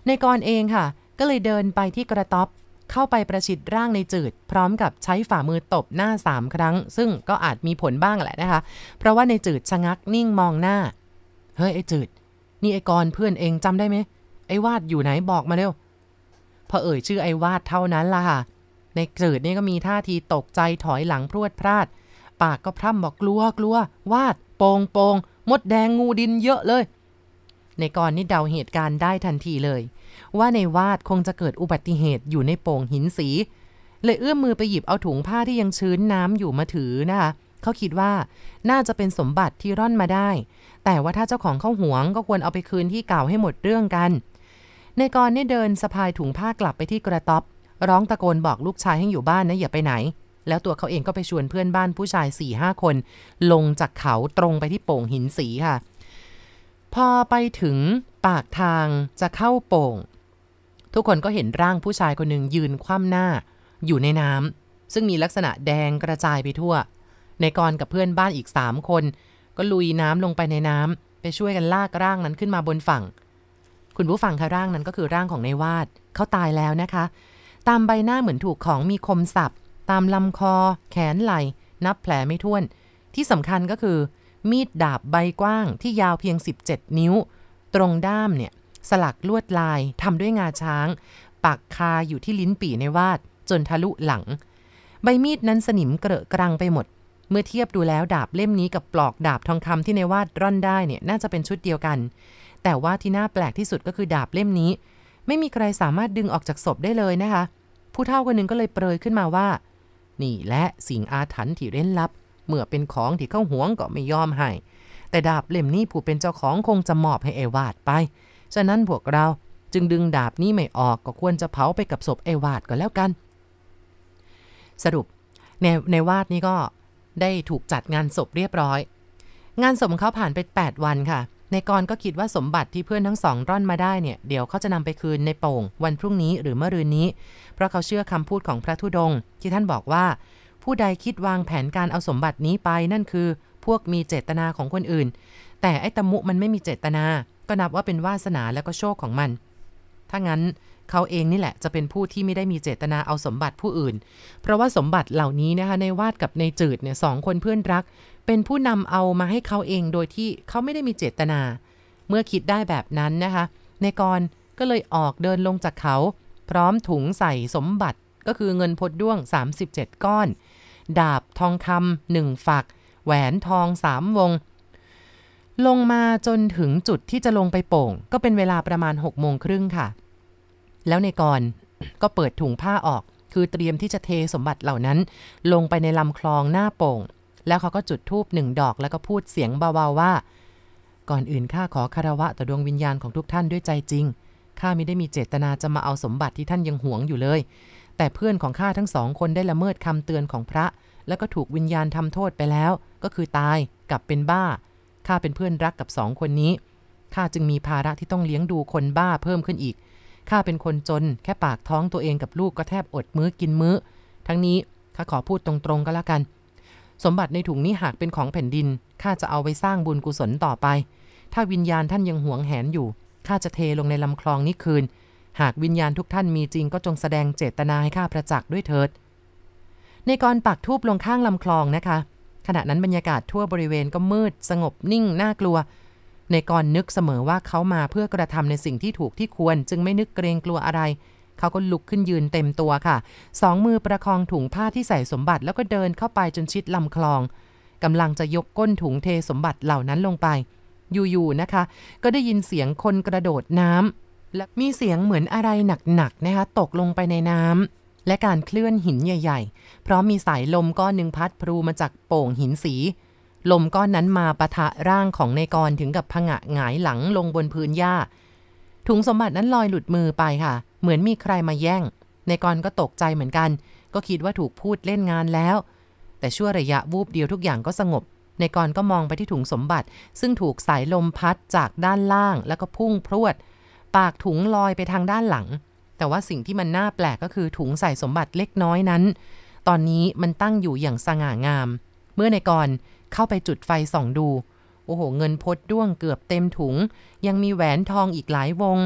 นายกรเองค่ะ ก็เลยเดินไปที่กระต๊อบ เข้าไปประชิดร่างในจืด พร้อมกับใช้ฝ่ามือตบหน้าสามครั้ง ซึ่งก็อาจมีผลบ้างแหละนะคะ เพราะว่าในจืดชะงักนิ่งมองหน้า เฮ้ยไอ้จืดนี่ไอ้กรเพื่อนเองจำได้ไหมไอ้วาดอยู่ไหนบอกมาเร็วพอเอ่ยชื่อไอ้วาดเท่านั้นล่ะค่ะในรืดนี่ก็มีท่าทีตกใจถอยหลังพรวดพลาด ปากก็พร่ำบอกกลัวกลัววาดโปงโปงมดแดงงูดินเยอะเลย ในกรนี่เดาเหตุการณ์ได้ทันทีเลย ว่าในวาดคงจะเกิดอุบัติเหตุอยู่ในโป่งหินสีเลยเอื้อมมือไปหยิบเอาถุงผ้าที่ยังชื้นน้ำอยู่มาถือนะคะเขาคิดว่าน่าจะเป็นสมบัติที่ร่อนมาได้ แต่ว่าถ้าเจ้าของเข้าห่วงก็ควรเอาไปคืนที่เก่าให้หมดเรื่องกันในกรเนี่ยเดินสะพายถุงผ้ากลับไปที่กระต๊อบร้องตะโกนบอกลูกชายให้อยู่บ้านนะอย่าไปไหน แล้วตัวเขาเองก็ไปชวนเพื่อนบ้านผู้ชาย4ี่ห้าคน ลงจากเขาตรงไปที่โป่งหินสีค่ะ พอไปถึงปากทางจะเข้าโป่ง ทุกคนก็เห็นร่างผู้ชายคนหนึ่งยืนคว่ำหน้า อยู่ในน้ำซึ่งมีลักษณะแดงกระจายไปทั่ว ในกรกับเพื่อนบ้านอีกสามคน ก็ลุยน้ำลงไปในน้ำไปช่วยกันลากร่างนั้นขึ้นมาบนฝั่ง คุณผู้ฟังคะร่างนั้นก็คือร่างของในวาดเขาตายแล้วนะคะตามใบหน้าเหมือนถูกของมีคมสับตามลำคอ แขนไหล่นับแผลไม่ถ้วน ที่สำคัญก็คือ มีดดาบใบกว้างที่ยาวเพียง 17 นิ้ว ตรงด้ามเนี่ย สลักลวดลายทำด้วยงาช้างปักคาอยู่ที่ลิ้นปี่ในวาด จนทะลุหลัง ใบมีดนั้นสนิมเกรอะกรังไปหมด เมื่อเทียบดูแล้วดาบเล่มนี้กับปลอกดาบทองคำที่ในวาดร่อนได้เนี่ยน่าจะเป็นชุดเดียวกัน แต่ว่าที่น่าแปลกที่สุดก็คือดาบเล่มนี้ ไม่มีใครสามารถดึงออกจากศพได้เลยนะคะผู้เฒ่าคนหนึ่งก็เลยเปรยขึ้นมาว่า นี่และสิ่งอาถรรพ์ที่เร้นลับ เมื่อเป็นของที่เข้าหวงก็ไม่ยอมให้ แต่ดาบเล่มนี้ผู้เป็นเจ้าของคงจะมอบให้เอวาดไป ฉะนั้นพวกเราจึงดึงดาบนี้ไม่ออกก็ควรจะเผาไปกับศพเอวาดก็แล้วกัน สรุปในในวาดนี้ก็ได้ถูกจัดงานศพเรียบร้อย งานศพของเขาผ่านไป 8 วันค่ะในกรก็คิดว่าสมบัติที่เพื่อนทั้งสอง ร่อนมาได้เนี่ย เดี๋ยวเขาจะนำไปคืนในโป่งวันพรุ่งนี้หรือเมื่อรืนนี้ เพราะเขาเชื่อคำพูดของพระธุดง ที่ท่านบอกว่า ผู้ใดคิดวางแผนการเอาสมบัตินี้ไปนั่นคือ พวกมีเจตนาของคนอื่น แต่ไอ้ตะมุมันไม่มีเจตนา ก็นับว่าเป็นวาสนาและก็โชคของมันถ้างั้นเขาเองนี่แหละจะเป็นผู้ที่ไม่ได้มีเจตนาเอาสมบัติผู้อื่น เพราะว่าสมบัติเหล่านี้นะคะในวาดกับในจืดเนี่ยสองคนเพื่อนรัก เป็นผู้นำเอามาให้เขาเองโดยที่เขาไม่ได้มีเจตนา เมื่อคิดได้แบบนั้นนะคะในกรก็เลยออกเดินลงจากเขา พร้อมถุงใส่สมบัติก็คือเงินพดด้วง 37 ก้อน ดาบทองคำหนึ่งฝัก แหวนทองสามวงลงมาจนถึงจุดที่จะลงไปโป่ง ก็เป็นเวลาประมาณ6โมงครึ่งค่ะแล้วในกรก็เปิดถุงผ้าออก คือเตรียมที่จะเทสมบัติเหล่านั้น ลงไปในลำคลองหน้าโป่ง แล้วเขาก็จุดธูปหนึ่งดอก แล้วก็พูดเสียงเบาๆว่า ก่อนอื่นข้าขอคารวะต่อดวงวิญญาณของทุกท่านด้วยใจจริง ข้าไม่ได้มีเจตนาจะมาเอาสมบัติที่ท่านยังหวงอยู่เลย แต่เพื่อนของข้าทั้งสองคนได้ละเมิดคำเตือนของพระ แล้วก็ถูกวิญญาณทำโทษไปแล้ว ก็คือตายกลับเป็นบ้า ข้าเป็นเพื่อนรักกับสองคนนี้ ข้าจึงมีภาระที่ต้องเลี้ยงดูคนบ้าเพิ่มขึ้นอีกข้าเป็นคนจนแค่ปากท้องตัวเองกับลูกก็แทบอดมื้อกินมื้อ ทั้งนี้ข้าขอพูดตรงๆก็แล้วกัน สมบัติในถุงนี้หากเป็นของแผ่นดิน ข้าจะเอาไปสร้างบุญกุศลต่อไป ถ้าวิญญาณท่านยังหวงแหนอยู่ ข้าจะเทลงในลำคลองนี้คืน หากวิญญาณทุกท่านมีจริงก็จงแสดงเจตนาให้ข้าประจักษ์ด้วยเถิดในกรปักทูบลงข้างลำคลองนะคะ ขณะนั้นบรรยากาศทั่วบริเวณก็มืด สงบนิ่งน่ากลัวในกรนึกเสมอว่าเขามาเพื่อกระทำในสิ่งที่ถูกที่ควรจึงไม่นึกเกรงกลัวอะไร เขาก็ลุกขึ้นยืนเต็มตัวค่ะสองมือประคองถุงผ้าที่ใส่สมบัติแล้วก็เดินเข้าไปจนชิดลำคลองกำลังจะยกก้นถุงเทสมบัติเหล่านั้นลงไปอยู่ๆนะคะ ก็ได้ยินเสียงคนกระโดดน้ำและมีเสียงเหมือนอะไรหนักๆนะคะตกลงไปในน้ำและการเคลื่อนหินใหญ่ๆเพราะมีสายลมก้อนหนึ่งพัดพลูมาจากโป่งหินสีลมก้อนนั้นมาปะทะร่างของในกรถึงกับผงะหงายหลังลงบนพื้นหญ้าถุงสมบัตินั้นลอยหลุดมือไปค่ะ เหมือนมีใครมาแย่งในกรก็ตกใจเหมือนกัน ก็คิดว่าถูกพูดเล่นงานแล้ว แต่ชั่วระยะวูบเดียวทุกอย่างก็สงบ ในกรก็มองไปที่ถุงสมบัติ ซึ่งถูกสายลมพัดจากด้านล่างแล้วก็พุ่งพรวด ปากถุงลอยไปทางด้านหลัง แต่ว่าสิ่งที่มันน่าแปลกก็คือถุงใส่สมบัติเล็กน้อยนั้น ตอนนี้มันตั้งอยู่อย่างสง่างาม เมื่อในกรเข้าไปจุดไฟส่องดู โอ้โห เงินพดด้วงเกือบเต็มถุง ยังมีแหวนทองอีกหลายวง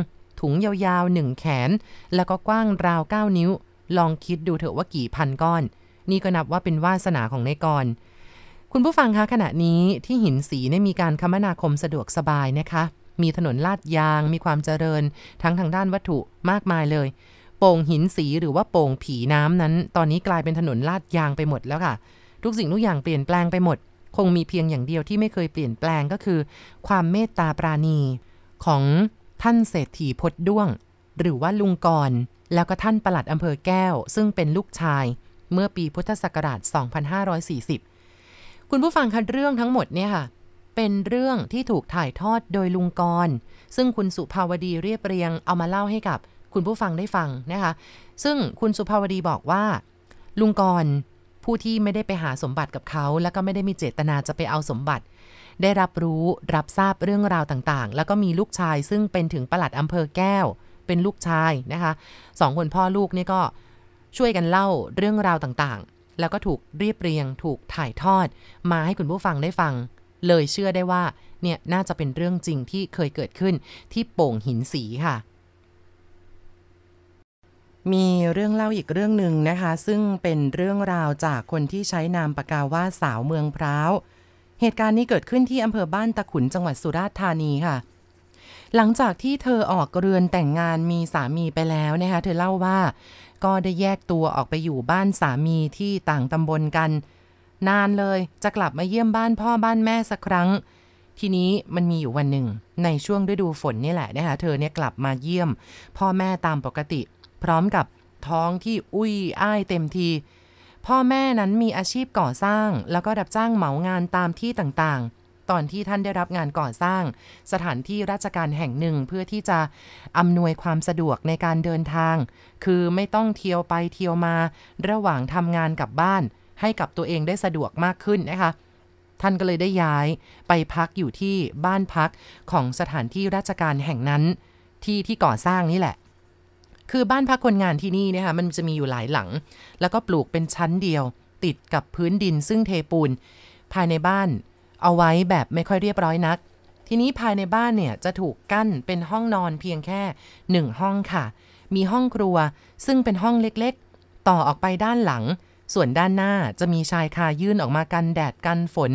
ถุงยาวๆหนึ่งแขน แล้วก็กว้างราว 9 นิ้ว ลองคิดดูเถอะว่ากี่พันก้อน นี่ก็นับว่าเป็นวาสนาของนายกรคุณผู้ฟังคะ ขณะนี้ที่หินสีได้มีการคมนาคมสะดวกสบายนะคะ มีถนนลาดยาง มีความเจริญ ทั้งทางด้านวัตถุมากมายเลย โป่งหินสีหรือว่าโป่งผีน้ำนั้น ตอนนี้กลายเป็นถนนลาดยางไปหมดแล้วค่ะ ทุกสิ่งทุกอย่างเปลี่ยนแปลงไปหมดคงมีเพียงอย่างเดียวที่ไม่เคยเปลี่ยนแปลงก็คือ ความเมตตาปราณี ของท่านเศรษฐีพดด้วง หรือว่าลุงกร แล้วก็ท่านประหลัดอำเภอแก้วซึ่งเป็นลูกชาย เมื่อปีพุทธศักราช 2540 คุณผู้ฟังคะเรื่องทั้งหมดเนี่ยค่ะ เป็นเรื่องที่ถูกถ่ายทอดโดยลุงกร ซึ่งคุณสุภาวดีเรียบเรียงเอามาเล่าให้กับ คุณผู้ฟังได้ฟังนะคะซึ่งคุณสุภาวดีบอกว่า ลุงกรผู้ที่ไม่ได้ไปหาสมบัติกับเขา แล้วก็ไม่ได้มีเจตนาจะไปเอาสมบัติ ได้รับรู้ รับทราบเรื่องราวต่างๆ แล้วก็มีลูกชาย ซึ่งเป็นถึงประหลัดอำเภอแก้ว เป็นลูกชายนะคะ สองคนพ่อลูกนี่ก็ช่วยกันเล่าเรื่องราวต่างๆ แล้วก็ถูกเรียบเรียง ถูกถ่ายทอดมาให้คุณผู้ฟังได้ฟัง เลยเชื่อได้ว่าเนี่ยน่าจะเป็นเรื่องจริงที่เคยเกิดขึ้นที่โป่งหินสีค่ะมีเรื่องเล่าอีกเรื่องหนึ่งนะคะ ซึ่งเป็นเรื่องราวจากคนที่ใช้นามปากกาว่าสาวเมืองพร้าวเหตุการณ์นี้เกิดขึ้นที่อำเภอบ้านตะขุนจังหวัดสุราษฎร์ธานีค่ะ หลังจากที่เธอออกเรือนแต่งงานมีสามีไปแล้วนะคะ เธอเล่าว่าก็ได้แยกตัวออกไปอยู่บ้านสามีที่ต่างตำบลกัน นานเลยจะกลับมาเยี่ยมบ้านพ่อบ้านแม่สักครั้ง ทีนี้มันมีอยู่วันหนึ่งในช่วงฤดูฝนนี่แหละนะคะเธอเนี่ยกลับมาเยี่ยม พ่อแม่ตามปกติพร้อมกับท้องที่อุ้ยอ้ายเต็มที พ่อแม่นั้นมีอาชีพก่อสร้างแล้วก็รับจ้างเหมางานตามที่ต่างๆ ตอนที่ท่านได้รับงานก่อสร้าง สถานที่ราชการแห่งหนึ่งเพื่อที่จะอำนวยความสะดวกในการเดินทาง คือไม่ต้องเที่ยวไปเที่ยวมา ระหว่างทำงานกับบ้านให้กับตัวเองได้สะดวกมากขึ้นนะคะท่านก็เลยได้ย้ายไปพักอยู่ที่บ้านพักของสถานที่ราชการแห่งนั้น ที่ที่ก่อสร้างนี่แหละคือบ้านพักคนงานที่นี่นะคะมันจะมีอยู่หลายหลัง แล้วก็ปลูกเป็นชั้นเดียว ติดกับพื้นดินซึ่งเทปูน ภายในบ้านเอาไว้แบบไม่ค่อยเรียบร้อยนัก ทีนี้ภายในบ้านเนี่ยจะถูกกั้นเป็นห้องนอนเพียงแค่หนึ่งห้องค่ะ มีห้องครัวซึ่งเป็นห้องเล็กๆ ต่อออกไปด้านหลัง ส่วนด้านหน้าจะมีชายคายื่นออกมากันแดดกันฝน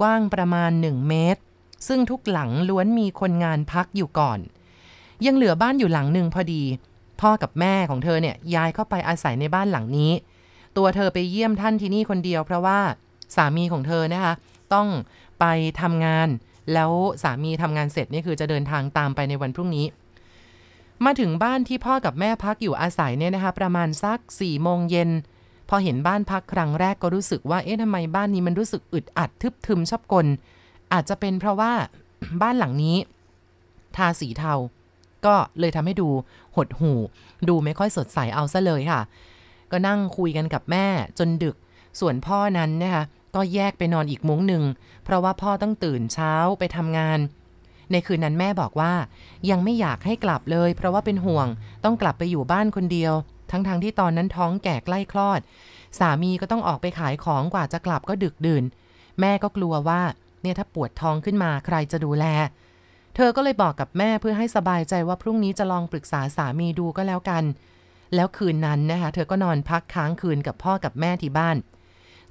กว้างประมาณ1เมตร ซึ่งทุกหลังล้วนมีคนงานพักอยู่ก่อน ยังเหลือบ้านอยู่หลังหนึ่งพอดีพ่อกับแม่ของเธอเนี่ยย้ายเข้าไปอาศัยในบ้านหลังนี้ ตัวเธอไปเยี่ยมท่านที่นี่คนเดียวเพราะว่าสามีของเธอนะคะต้องไปทำงาน แล้วสามีทำงานเสร็จนี่คือจะเดินทางตามไปในวันพรุ่งนี้ มาถึงบ้านที่พ่อกับแม่พักอยู่อาศัยเนี่ยนะคะประมาณสัก4ี่โมงเย็นพอเห็นบ้านพักครั้งแรกก็รู้สึกว่าเอ๊ะทำไมบ้านนี้มันรู้สึกอึดอัดทึบทึมชอบกลอาจจะเป็นเพราะว่าบ้านหลังนี้ทาสีเทาก็เลยทำให้ดูหดหู่ดูไม่ค่อยสดใสเอาซะเลยค่ะ ก็นั่งคุยกันกับแม่จนดึก ส่วนพ่อนั้นนะคะก็แยกไปนอนอีกมุ้งหนึ่ง เพราะว่าพ่อต้องตื่นเช้าไปทำงาน ในคืนนั้นแม่บอกว่ายังไม่อยากให้กลับเลย เพราะว่าเป็นห่วงต้องกลับไปอยู่บ้านคนเดียว ทั้งๆทที่ตอนนั้นท้องแก่ใกล้คลอด สามีก็ต้องออกไปขายของกว่าจะกลับก็ดึกดื่น แม่ก็กลัวว่าเนี่ยถ้าปวดท้องขึ้นมาใครจะดูแลเธอก็เลยบอกกับแม่เพื่อให้สบายใจว่าพรุ่งนี้จะลองปรึกษาสามีดูก็แล้วกัน แล้วคืนนั้นนะคะเธอก็นอนพักค้างคืนกับพ่อกับแม่ที่บ้าน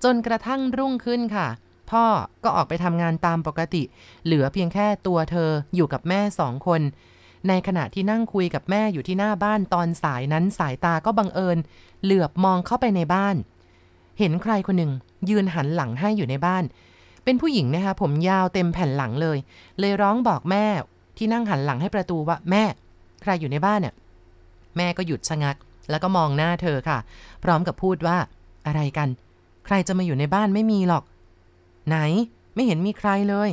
จนกระทั่งรุ่งขึ้นค่ะ พ่อก็ออกไปทำงานตามปกติ เหลือเพียงแค่ตัวเธออยู่กับแม่สองคน ในขณะที่นั่งคุยกับแม่อยู่ที่หน้าบ้าน ตอนสายนั้นสายตาก็บังเอิญ เหลือบมองเข้าไปในบ้าน เห็นใครคนหนึ่ง ยืนหันหลังให้อยู่ในบ้านเป็นผู้หญิงนะคะผมยาวเต็มแผ่นหลังเลย เลยร้องบอกแม่ที่นั่งหันหลังให้ประตูว่าแม่ ใครอยู่ในบ้านเนี่ยแม่ก็หยุดชะงัก แล้วก็มองหน้าเธอค่ะ พร้อมกับพูดว่า อะไรกัน ใครจะมาอยู่ในบ้านไม่มีหรอก ไหน ไม่เห็นมีใครเลย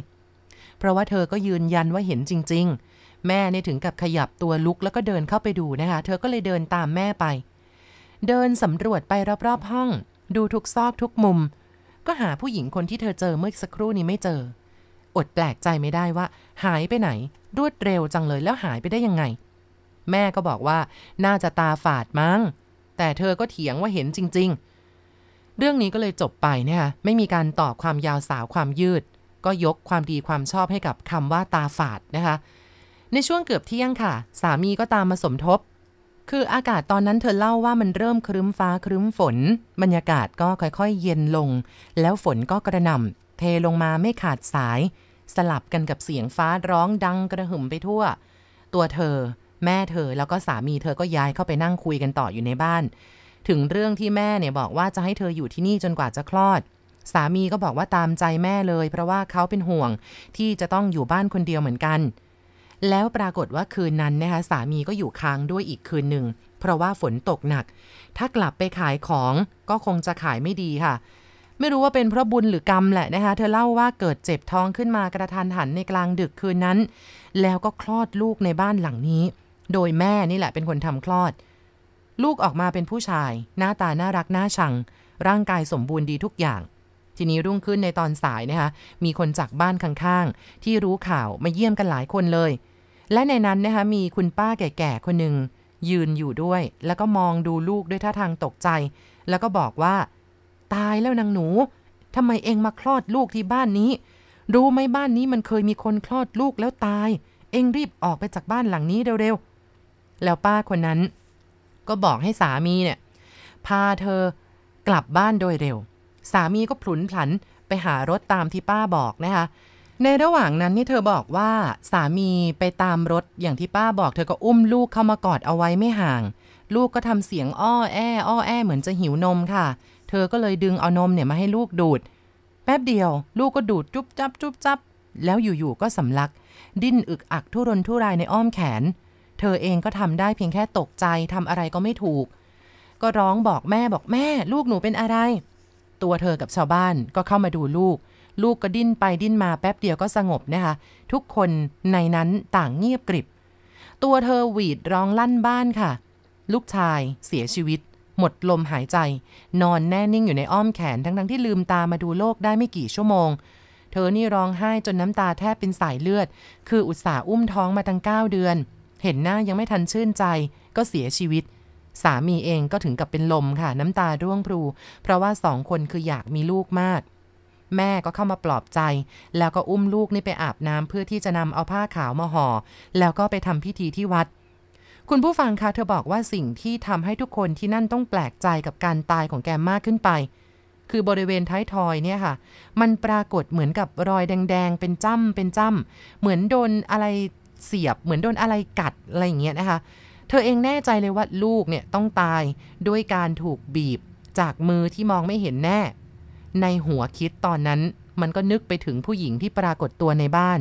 เพราะว่าเธอก็ยืนยันว่าเห็นจริงๆ แม่เนี่ยถึงกับขยับตัวลุกแล้วก็เดินเข้าไปดูนะคะเธอก็เลยเดินตามแม่ไป เดินสำรวจไปรอบๆ ห้อง ดูทุกซอกทุกมุมก็หาผู้หญิงคนที่เธอเจอเมื่อสักครู่นี้ไม่เจอ อดแปลกใจไม่ได้ว่า หายไปไหนรวดเร็วจังเลยแล้วหายไปได้ยังไง แม่ก็บอกว่าน่าจะตาฝาดมั้ง แต่เธอก็เถียงว่าเห็นจริง ๆ เรื่องนี้ก็เลยจบไปนะคะไม่มีการตอบความยาวสาวความยืด ก็ยกความดีความชอบให้กับคำว่าตาฝาดนะคะ ในช่วงเกือบเที่ยงค่ะ สามีก็ตามมาสมทบคืออากาศตอนนั้นเธอเล่าว่ามันเริ่มครึ้มฟ้าครึ้มฝน บรรยากาศก็ค่อย ๆ เย็นลง แล้วฝนก็กระหน่ำเทลงมาไม่ขาดสาย สลับกันกับเสียงฟ้าร้องดังกระหึ่มไปทั่ว ตัวเธอ แม่เธอแล้วก็สามีเธอก็ย้ายเข้าไปนั่งคุยกันต่ออยู่ในบ้าน ถึงเรื่องที่แม่เนี่ย บอกว่าจะให้เธออยู่ที่นี่จนกว่าจะคลอด สามีก็บอกว่าตามใจแม่เลย เพราะว่าเขาเป็นห่วงที่จะต้องอยู่บ้านคนเดียวเหมือนกันแล้วปรากฏว่าคืนนั้นนะคะสามีก็อยู่ค้างด้วยอีกคืนหนึ่งเพราะว่าฝนตกหนัก ถ้ากลับไปขายของก็คงจะขายไม่ดีค่ะ ไม่รู้ว่าเป็นเพราะบุญหรือกรรม แหละนะคะเธอเล่าว่าเกิดเจ็บท้องขึ้นมากระทันหันในกลางดึกคืนนั้น แล้วก็คลอดลูกในบ้านหลังนี้ โดยแม่นี่แหละเป็นคนทำคลอด ลูกออกมาเป็นผู้ชาย หน้าตาน่ารักน่าชัง ร่างกายสมบูรณ์ดีทุกอย่างทีนี้รุ่งขึ้นในตอนสายนะคะมีคนจากบ้านข้าง ๆ ที่รู้ข่าวมาเยี่ยมกันหลายคนเลยและในนั้นนะคะมีคุณป้าแก่ๆคนหนึ่งยืนอยู่ด้วย แล้วก็มองดูลูกด้วยท่าทางตกใจ แล้วก็บอกว่า ตายแล้วนางหนูทำไมเองมาคลอดลูกที่บ้านนี้ รู้ไหมบ้านนี้มันเคยมีคนคลอดลูกแล้วตาย เองรีบออกไปจากบ้านหลังนี้เร็วๆ แล้วป้าคนนั้นก็บอกให้สามีเนี่ย พาเธอกลับบ้านโดยเร็ว สามีก็ผลุนผันไปหารถตามที่ป้าบอกนะคะในระหว่างนั้นนี่เธอบอกว่าสามีไปตามรถอย่างที่ป้าบอกเธอก็อุ้มลูกเข้ามากอดเอาไว้ไม่ห่าง ลูกก็ทำเสียงอ้อแอ้อ้อแอเหมือนจะหิวนมค่ะ เธอก็เลยดึงเอานมเนี่ยมาให้ลูกดูด แป๊บเดียว ลูกก็ดูดจุ๊บจับจุ๊บจับแล้วอยู่ๆก็สำลัก ดิ้นอึกอักทุรนทุรายในอ้อมแขน เธอเองก็ทำได้เพียงแค่ตกใจทำอะไรก็ไม่ถูก ก็ร้องบอกแม่บอกแม่ ลูกหนูเป็นอะไร ตัวเธอกับชาวบ้านก็เข้ามาดูลูกลูกก็ดิ้นไปดิ้นมาแป๊บเดียวก็สงบนะคะทุกคนในนั้นต่างเงียบกริบ ตัวเธอหวีดร้องลั่นบ้านค่ะ ลูกชายเสียชีวิตหมดลมหายใจ นอนแน่นิ่งอยู่ในอ้อมแขน ทั้งๆทที่ลืมตามาดูโลกได้ไม่กี่ชั่วโมง เธอนี่ร้องไห้จนน้ำตาแทบเป็นสายเลือด คืออุตส่าห์อุ้มท้องมาตั้ง 9 เดือน เห็นหน้ายังไม่ทันชื่นใจก็เสียชีวิต สามีเองก็ถึงกับเป็นลมค่ะน้ำตาร่วงพลูเพราะว่าสองคนคืออยากมีลูกมากแม่ก็เข้ามาปลอบใจ แล้วก็อุ้มลูกนี่ไปอาบน้ำเพื่อที่จะนำเอาผ้าขาวมาห่อแล้วก็ไปทำพิธีที่วัด คุณผู้ฟังคะเธอบอกว่าสิ่งที่ทำให้ทุกคนที่นั่นต้องแปลกใจกับการตายของแกมากขึ้นไป คือบริเวณท้ายทอยเนี่ยค่ะ มันปรากฏเหมือนกับรอยแดงๆ เป็นจ้ำ เป็นจ้ำ เหมือนโดนอะไรเสียบเหมือนโดนอะไรกัดอะไรอย่างเงี้ยนะคะเธอเองแน่ใจเลยว่าลูกเนี่ยต้องตายด้วยการถูกบีบ จากมือที่มองไม่เห็นแน่ในหัวคิดตอนนั้นมันก็นึกไปถึงผู้หญิงที่ปรากฏตัวในบ้าน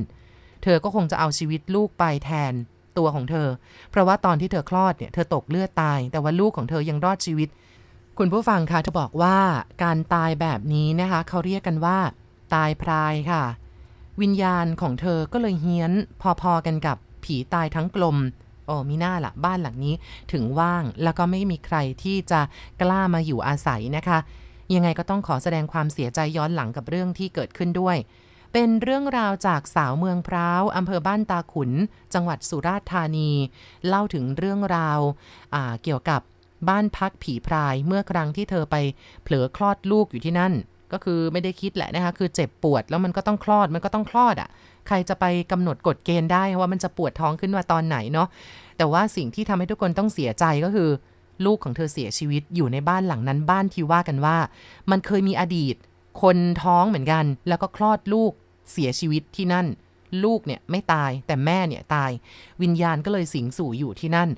เธอก็คงจะเอาชีวิตลูกไปแทนตัวของเธอ เพราะว่าตอนที่เธอคลอดเนี่ย เธอตกเลือดตาย แต่ว่าลูกของเธอยังรอดชีวิต คุณผู้ฟังคะเธอบอกว่าการตายแบบนี้นะคะ เขาเรียกกันว่าตายพรายค่ะ วิญญาณของเธอก็เลยเฮี้ยนพอๆกันกับผีตายทั้งกลมโอ้มีหน้าละบ้านหลังนี้ถึงว่างแล้วก็ไม่มีใครที่จะกล้ามาอยู่อาศัยนะคะยังไงก็ต้องขอแสดงความเสียใจย้อนหลังกับเรื่องที่เกิดขึ้นด้วย เป็นเรื่องราวจากสาวเมืองพร้าวอำเภอบ้านตาขุน จังหวัดสุราษฎร์ธานี เล่าถึงเรื่องราวาเกี่ยวกับบ้านพักผีพรายเมื่อครั้งที่เธอไปเผลอคลอดลูกอยู่ที่นั่น ก็คือไม่ได้คิดแหละนะคะคือเจ็บปวดแล้วมันก็ต้องคลอดมันก็ต้องคลอดอะ่ะ ใครจะไปกำหนดกฎเกณฑ์ได้ ว่ามันจะปวดท้องขึ้นมาตอนไหนเนาะแต่ว่าสิ่งที่ทำให้ทุกคนต้องเสียใจก็คือลูกของเธอเสียชีวิตอยู่ในบ้านหลังนั้นบ้านที่ว่ากันว่ามันเคยมีอดีต คนท้องเหมือนกันแล้วก็คลอดลูกเสียชีวิตที่นั่น ลูกเนี่ยไม่ตายแต่แม่เนี่ยตายวิญญาณก็เลยสิงสู่อยู่ที่นั่น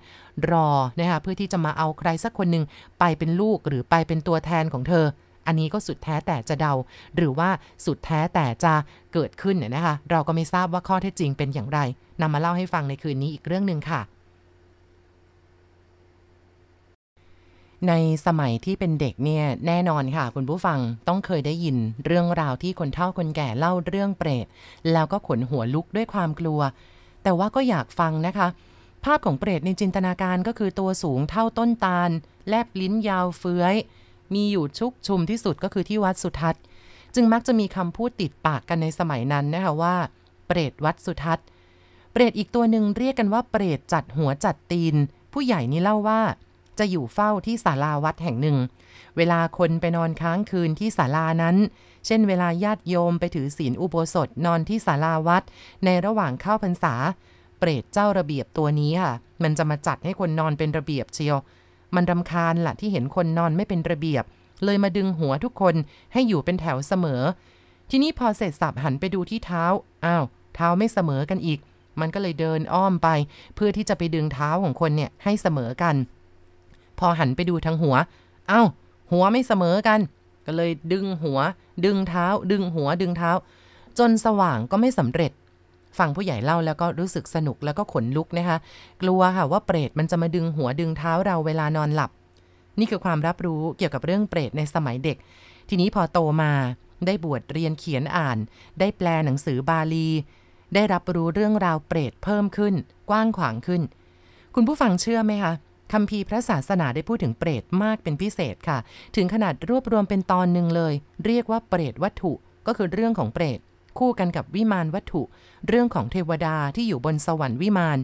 รอนะคะเพื่อที่จะมาเอาใครสักคนหนึ่งไปเป็นลูกหรือไปเป็นตัวแทนของเธอ อันนี้ก็สุดแท้แต่จะเดา หรือว่าสุดแท้แต่จะเกิดขึ้นเนี่ยนะคะเราก็ไม่ทราบว่าข้อเท็จจริงเป็นอย่างไรนำมาเล่าให้ฟังในคืนนี้อีกเรื่องหนึ่งค่ะในสมัยที่เป็นเด็กเนี่ย แน่นอนค่ะ คุณผู้ฟังต้องเคยได้ยินเรื่องราวที่คนเฒ่าคนแก่เล่าเรื่องเปรต แล้วก็ขนหัวลุกด้วยความกลัว แต่ว่าก็อยากฟังนะคะ ภาพของเปรตในจินตนาการก็คือตัวสูงเท่าต้นตาล แลบลิ้นยาวเฟื้อยมีอยู่ชุกชุมที่สุดก็คือที่วัดสุทัศน์ จึงมักจะมีคำพูดติดปากกันในสมัยนั้นนะคะว่า เปรตวัดสุทัศน์เปรตอีกตัวหนึ่งเรียกกันว่าเปรตจัดหัวจัดตีน ผู้ใหญ่นี่เล่าว่าจะอยู่เฝ้าที่ศาลาวัดแห่งหนึ่ง เวลาคนไปนอนค้างคืนที่ศาลานั้น เช่น เวลาญาติโยมไปถือศีลอุโบสถนอนที่ศาลาวัด ในระหว่างเข้าพรรษา เปรตเจ้าระเบียบตัวนี้ค่ะ มันจะมาจัดให้คนนอนเป็นระเบียบเชียว มันรำคาญละที่เห็นคนนอนไม่เป็นระเบียบ เลยมาดึงหัวทุกคนให้อยู่เป็นแถวเสมอ ทีนี้พอเสร็จสับหันไปดูที่เท้า อ้าว เท้าไม่เสมอกันอีก มันก็เลยเดินอ้อมไป เพื่อที่จะไปดึงเท้าของคนเนี่ยให้เสมอกันพอหันไปดูทางหัว เอา้า หัวไม่เสมอกัน ก็เลยดึงหัว ดึงเท้า ดึงหัว ดึงเท้า จนสว่างก็ไม่สำเร็จ ฟังผู้ใหญ่เล่าแล้วก็รู้สึกสนุกแล้วก็ขนลุกนะคะ กลัวค่ะว่าเปรตมันจะมาดึงหัว ดึงเท้าเราเวลานอนหลับ นี่คือความรับรู้เกี่ยวกับเรื่องเปรตในสมัยเด็ก ทีนี้พอโตมาได้บวชเรียนเขียนอ่าน ได้แปลหนังสือบาลี ได้รับรู้เรื่องราวเปรตเพิ่มขึ้น กว้างขวางขึ้น คุณผู้ฟังเชื่อไหมคะคัมภีร์พระศาสนาได้พูดถึงเปรตมากเป็นพิเศษค่ะ ถึงขนาดรวบรวมเป็นตอนหนึ่งเลย เรียกว่าเปรตวัตถุก็คือเรื่องของเปรตคู่กันกับวิมานวัตถุ เรื่องของเทวดาที่อยู่บนสวรรค์วิมาน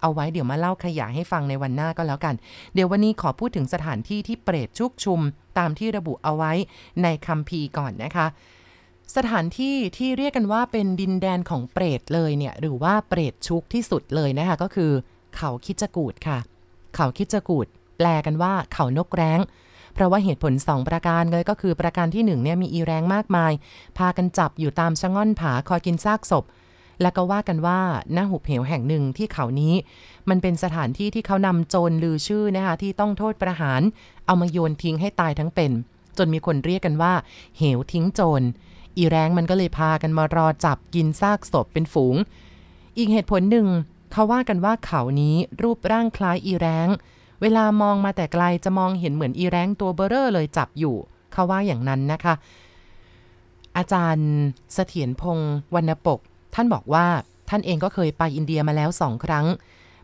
เอาไว้เดี๋ยวมาเล่าขยายให้ฟังในวันหน้าก็แล้วกัน เดี๋ยววันนี้ขอพูดถึงสถานที่ที่เปรตชุกชุมตามที่ระบุเอาไว้ในคัมภีร์ก่อนนะคะ สถานที่ที่เรียกกันว่าเป็นดินแดนของเปรตเลยเนี่ยหรือว่าเปรตชุกที่สุดเลยนะคะก็คือ เขาคิจกูดค่ะเขาคิดจกูดแปลกันว่าเขานกแร้ง เพราะว่าเหตุผล2ประการเลยก็คือประการที่1เนี่ยมีอีแรงมากมาย พากันจับอยู่ตามชะง่อนผาคอยกินซากศพแล้วก็ว่ากันว่าหน้าหุบเหวแห่งหนึ่งที่เขานี้ มันเป็นสถานที่ที่เขานำโจรลือชื่อนะคะที่ต้องโทษประหารเอามาโยนทิ้งให้ตายทั้งเป็น จนมีคนเรียกกันว่า เหวทิ้งโจรอีแรงมันก็เลยพากันมารอจับกินซากศพเป็นฝูง อีกเหตุผลหนึ่งเขาว่ากันว่าเขานี้รูปร่างคล้ายอีแร้งเวลามองมาแต่ไกลจะมองเห็นเหมือนอีแร้งตัวเบอร์เรอร์เลยจับอยู่ เขาว่าอย่างนั้นนะคะ อาจารย์เสถียรพงศ์วรรณปก ท่านบอกว่าท่านเองก็เคยไปอินเดียมาแล้วสองครั้ง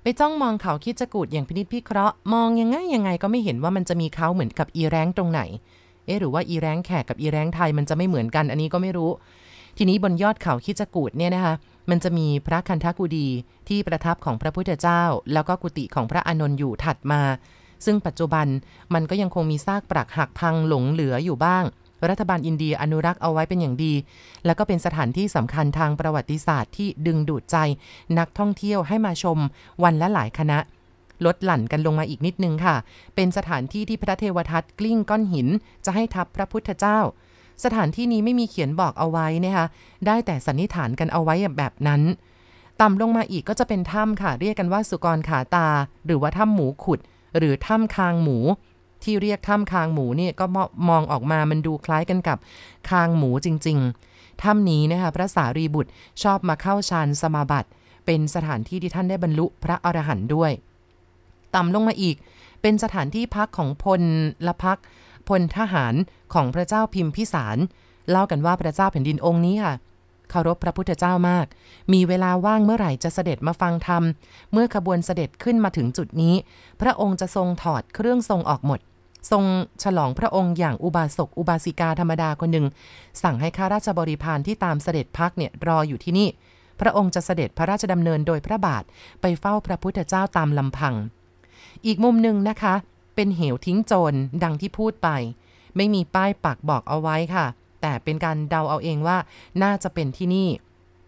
ไปจ้องมองเขาคิดจกูดอย่างพินิจพิเคราะห์มองยังไงยังไงก็ไม่เห็นว่ามันจะมีเขาเหมือนกับอีแร้งตรงไหน เอ๊หรือว่าอีแร้งแขกกับอีแร้งไทย มันจะไม่เหมือนกัน อันนี้ก็ไม่รู้ ทีนี้บนยอดเขาคิดจกูดเนี่ยนะคะมันจะมีพระคันธกุดีที่ประทับของพระพุทธเจ้า แล้วก็กุฏิของพระอานนท์อยู่ถัดมา ซึ่งปัจจุบันมันก็ยังคงมีซากปรักหักพังหลงเหลืออยู่บ้าง รัฐบาลอินเดียอนุรักษ์เอาไว้เป็นอย่างดี แล้วก็เป็นสถานที่สำคัญทางประวัติศาสตร์ที่ดึงดูดใจ นักท่องเที่ยวให้มาชมวันละหลายคณะลดหลั่นกันลงมาอีกนิดนึงค่ะ เป็นสถานที่ที่พระเทวทัตกลิ้งก้อนหินจะให้ทับพระพุทธเจ้าสถานที่นี้ไม่มีเขียนบอกเอาไว้นะคะ ได้แต่สันนิษฐานกันเอาไว้แบบนั้น ต่ำลงมาอีกก็จะเป็นถ้ำค่ะ เรียกกันว่าสุกรขาตา หรือว่าถ้ำหมูขุด หรือถ้ำคางหมู ที่เรียกถ้ำคางหมูเนี่ยก็มองออกมา มันดูคล้ายกันกับ คางหมูจริงๆ ถ้ำนี้นะคะพระสารีบุตรชอบมาเข้าฌานสมาบัติ เป็นสถานที่ที่ท่านได้บรรลุพระอรหันต์ด้วย ต่ำลงมาอีก เป็นสถานที่พักของพลละพักพลทหารของพระเจ้าพิมพิสารเล่ากันว่าพระเจ้าแผ่นดินองค์นี้ค่ะเคารพพระพุทธเจ้ามาก มีเวลาว่างเมื่อไหร่จะเสด็จมาฟังธรรมเมื่อขบวนเสด็จขึ้นมาถึงจุดนี้ พระองค์จะทรงถอดเครื่องทรงออกหมด ทรงฉลองพระองค์อย่างอุบาสกอุบาสิกาธรรมดาคนหนึ่ง สั่งให้ข้าราชบริพารที่ตามเสด็จพักเนี่ยรออยู่ที่นี่พระองค์จะเสด็จพระราชดำเนินโดยพระบาทไปเฝ้าพระพุทธเจ้าตามลำพัง อีกมุมหนึ่งนะคะเป็นเหวทิ้งโจรดังที่พูดไป ไม่มีป้ายปักบอกเอาไว้ค่ะ แต่เป็นการเดาเอาเองว่าน่าจะเป็นที่นี่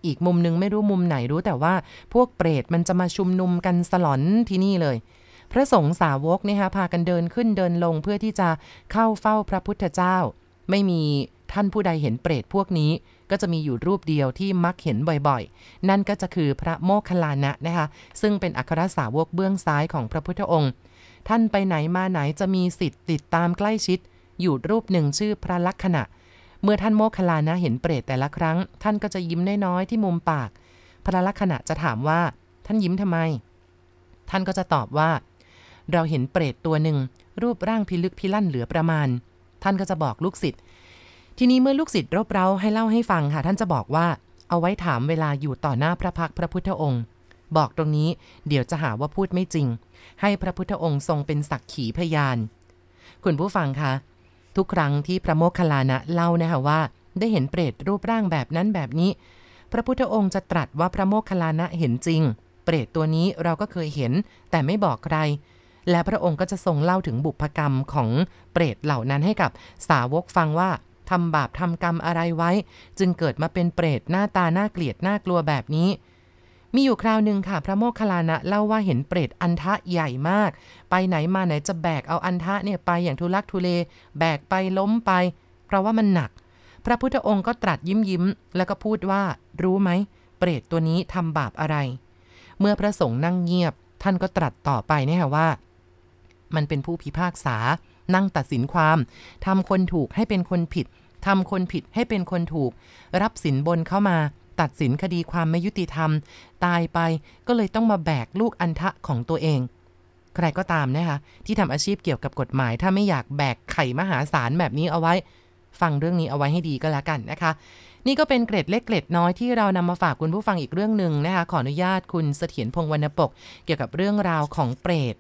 อีกมุมนึงไม่รู้มุมไหนรู้แต่ว่า พวกเปรตมันจะมาชุมนุมกันสลอนที่นี่เลย พระสงฆ์สาวกนะคะพากันเดินขึ้นเดินลงเพื่อที่จะเข้าเฝ้าพระพุทธเจ้า ไม่มีท่านผู้ใดเห็นเปรตพวกนี้ ก็จะมีอยู่รูปเดียวที่มักเห็นบ่อยๆ นั่นก็จะคือพระโมคคัลลานะนะคะซึ่งเป็นอัครสาวกเบื้องซ้ายของพระพุทธองค์ท่านไปไหนมาไหนจะมีสิทธิ์ติดตามใกล้ชิด อยู่รูปหนึ่งชื่อพระลักษณะเมื่อท่านโมคลานะเห็นเปรตแต่ละครั้ง ท่านก็จะยิ้มน้อยๆที่มุมปาก พระลักษณะจะถามว่าท่านยิ้มทำไม ท่านก็จะตอบว่า เราเห็นเปรตตัวหนึ่ง รูปร่างพิลึกพิลั่นเหลือประมาณ ท่านก็จะบอกลูกศิษย์ทีนี้เมื่อลูกศิษย์รบเร้าให้เล่าให้ฟังค่ะ ท่านจะบอกว่า เอาไว้ถามเวลาอยู่ต่อหน้าพระพักพระพุทธองค์ บอกตรงนี้ เดี๋ยวจะหาว่าพูดไม่จริงให้พระพุทธองค์ทรงเป็นสักขีพยาน คุณผู้ฟังคะ ทุกครั้งที่พระโมคคัลลานะเล่านะคะว่า ได้เห็นเปรตรูปร่างแบบนั้นแบบนี้ พระพุทธองค์จะตรัสว่าพระโมคคัลลานะเห็นจริง เปรตตัวนี้เราก็เคยเห็น แต่ไม่บอกใคร และพระองค์ก็จะทรงเล่าถึงบุพกรรมของเปรตเหล่านั้นให้กับสาวกฟังว่าทำบาปทำกรรมอะไรไว้ จึงเกิดมาเป็นเปรตหน้าตาหน้าเกลียดน่ากลัวแบบนี้มีอยู่คราวหนึ่งค่ะ พระโมคคัลลานะเล่าว่าเห็นเปรตอันทะใหญ่มาก ไปไหนมาไหนจะแบกเอาอันทะเนี่ยไปอย่างทุลักทุเล แบกไปล้มไป เพราะว่ามันหนัก พระพุทธองค์ก็ตรัสยิ้มยิ้มแล้วก็พูดว่ารู้ไหม เปรตตัวนี้ทำบาปอะไร เมื่อพระสงฆ์นั่งเงียบ ท่านก็ตรัสต่อไปนี่ค่ะว่า มันเป็นผู้พิพากษา นั่งตัดสินความทำคนถูกให้เป็นคนผิดทำคนผิดให้เป็นคนถูก รับสินบนเข้ามาตัดสินคดีความไม่ยุติธรรม ตายไปก็เลยต้องมาแบกลูกอันทะของตัวเอง ใครก็ตามนะคะที่ทำอาชีพเกี่ยวกับกฎหมาย ถ้าไม่อยากแบกไข่มหาศาลแบบนี้เอาไว้ ฟังเรื่องนี้เอาไว้ให้ดีก็แล้วกันนะคะ นี่ก็เป็นเกร็ดเล็กเกร็ดน้อยที่เรานำมาฝากคุณผู้ฟังอีกเรื่องหนึ่งนะคะขออนุญาตคุณเสถียรพงศ์วรรณปก เกี่ยวกับเรื่องราวของเปรต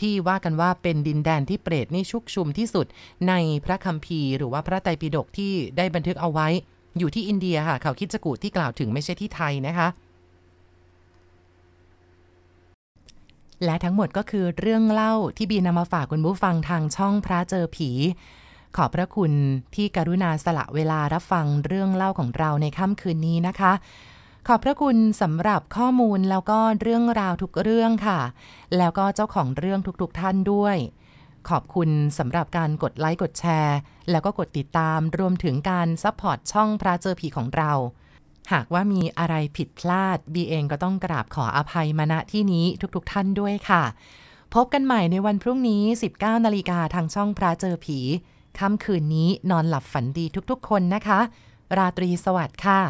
ที่ว่ากันว่าเป็นดินแดนที่เปรตนี่ชุกชุมที่สุด ในพระคัมภีร์ หรือว่าพระไตรปิฎกที่ได้บันทึกเอาไว้อยู่ที่อินเดียค่ะ เขาคิดจกูที่กล่าวถึงไม่ใช่ที่ไทยนะคะ และทั้งหมดก็คือเรื่องเล่าที่บีนำมาฝากคุณผู้ฟังทางช่องพระเจอผี ขอบพระคุณที่กรุณาสละเวลารับฟังเรื่องเล่าของเราในค่ำคืนนี้นะคะ ขอบพระคุณสำหรับข้อมูลแล้วก็เรื่องราวทุกเรื่องค่ะ แล้วก็เจ้าของเรื่องทุกๆทท่านด้วยขอบคุณสำหรับการกดไลค์กดแชร์ แล้วก็กดติดตาม รวมถึงการซัพพอร์ตช่องพระเจอผีของเรา หากว่ามีอะไรผิดพลาด บีเองก็ต้องกราบขออภัยมาณที่นี้ทุกๆทท่านด้วยค่ะ พบกันใหม่ในวันพรุ่งนี้ 19 นาฬิกาทางช่องพระเจอผีค่ำคืนนี้นอนหลับฝันดีทุกๆ คนนะคะ ราตรีสวัสดิ์ค่ะ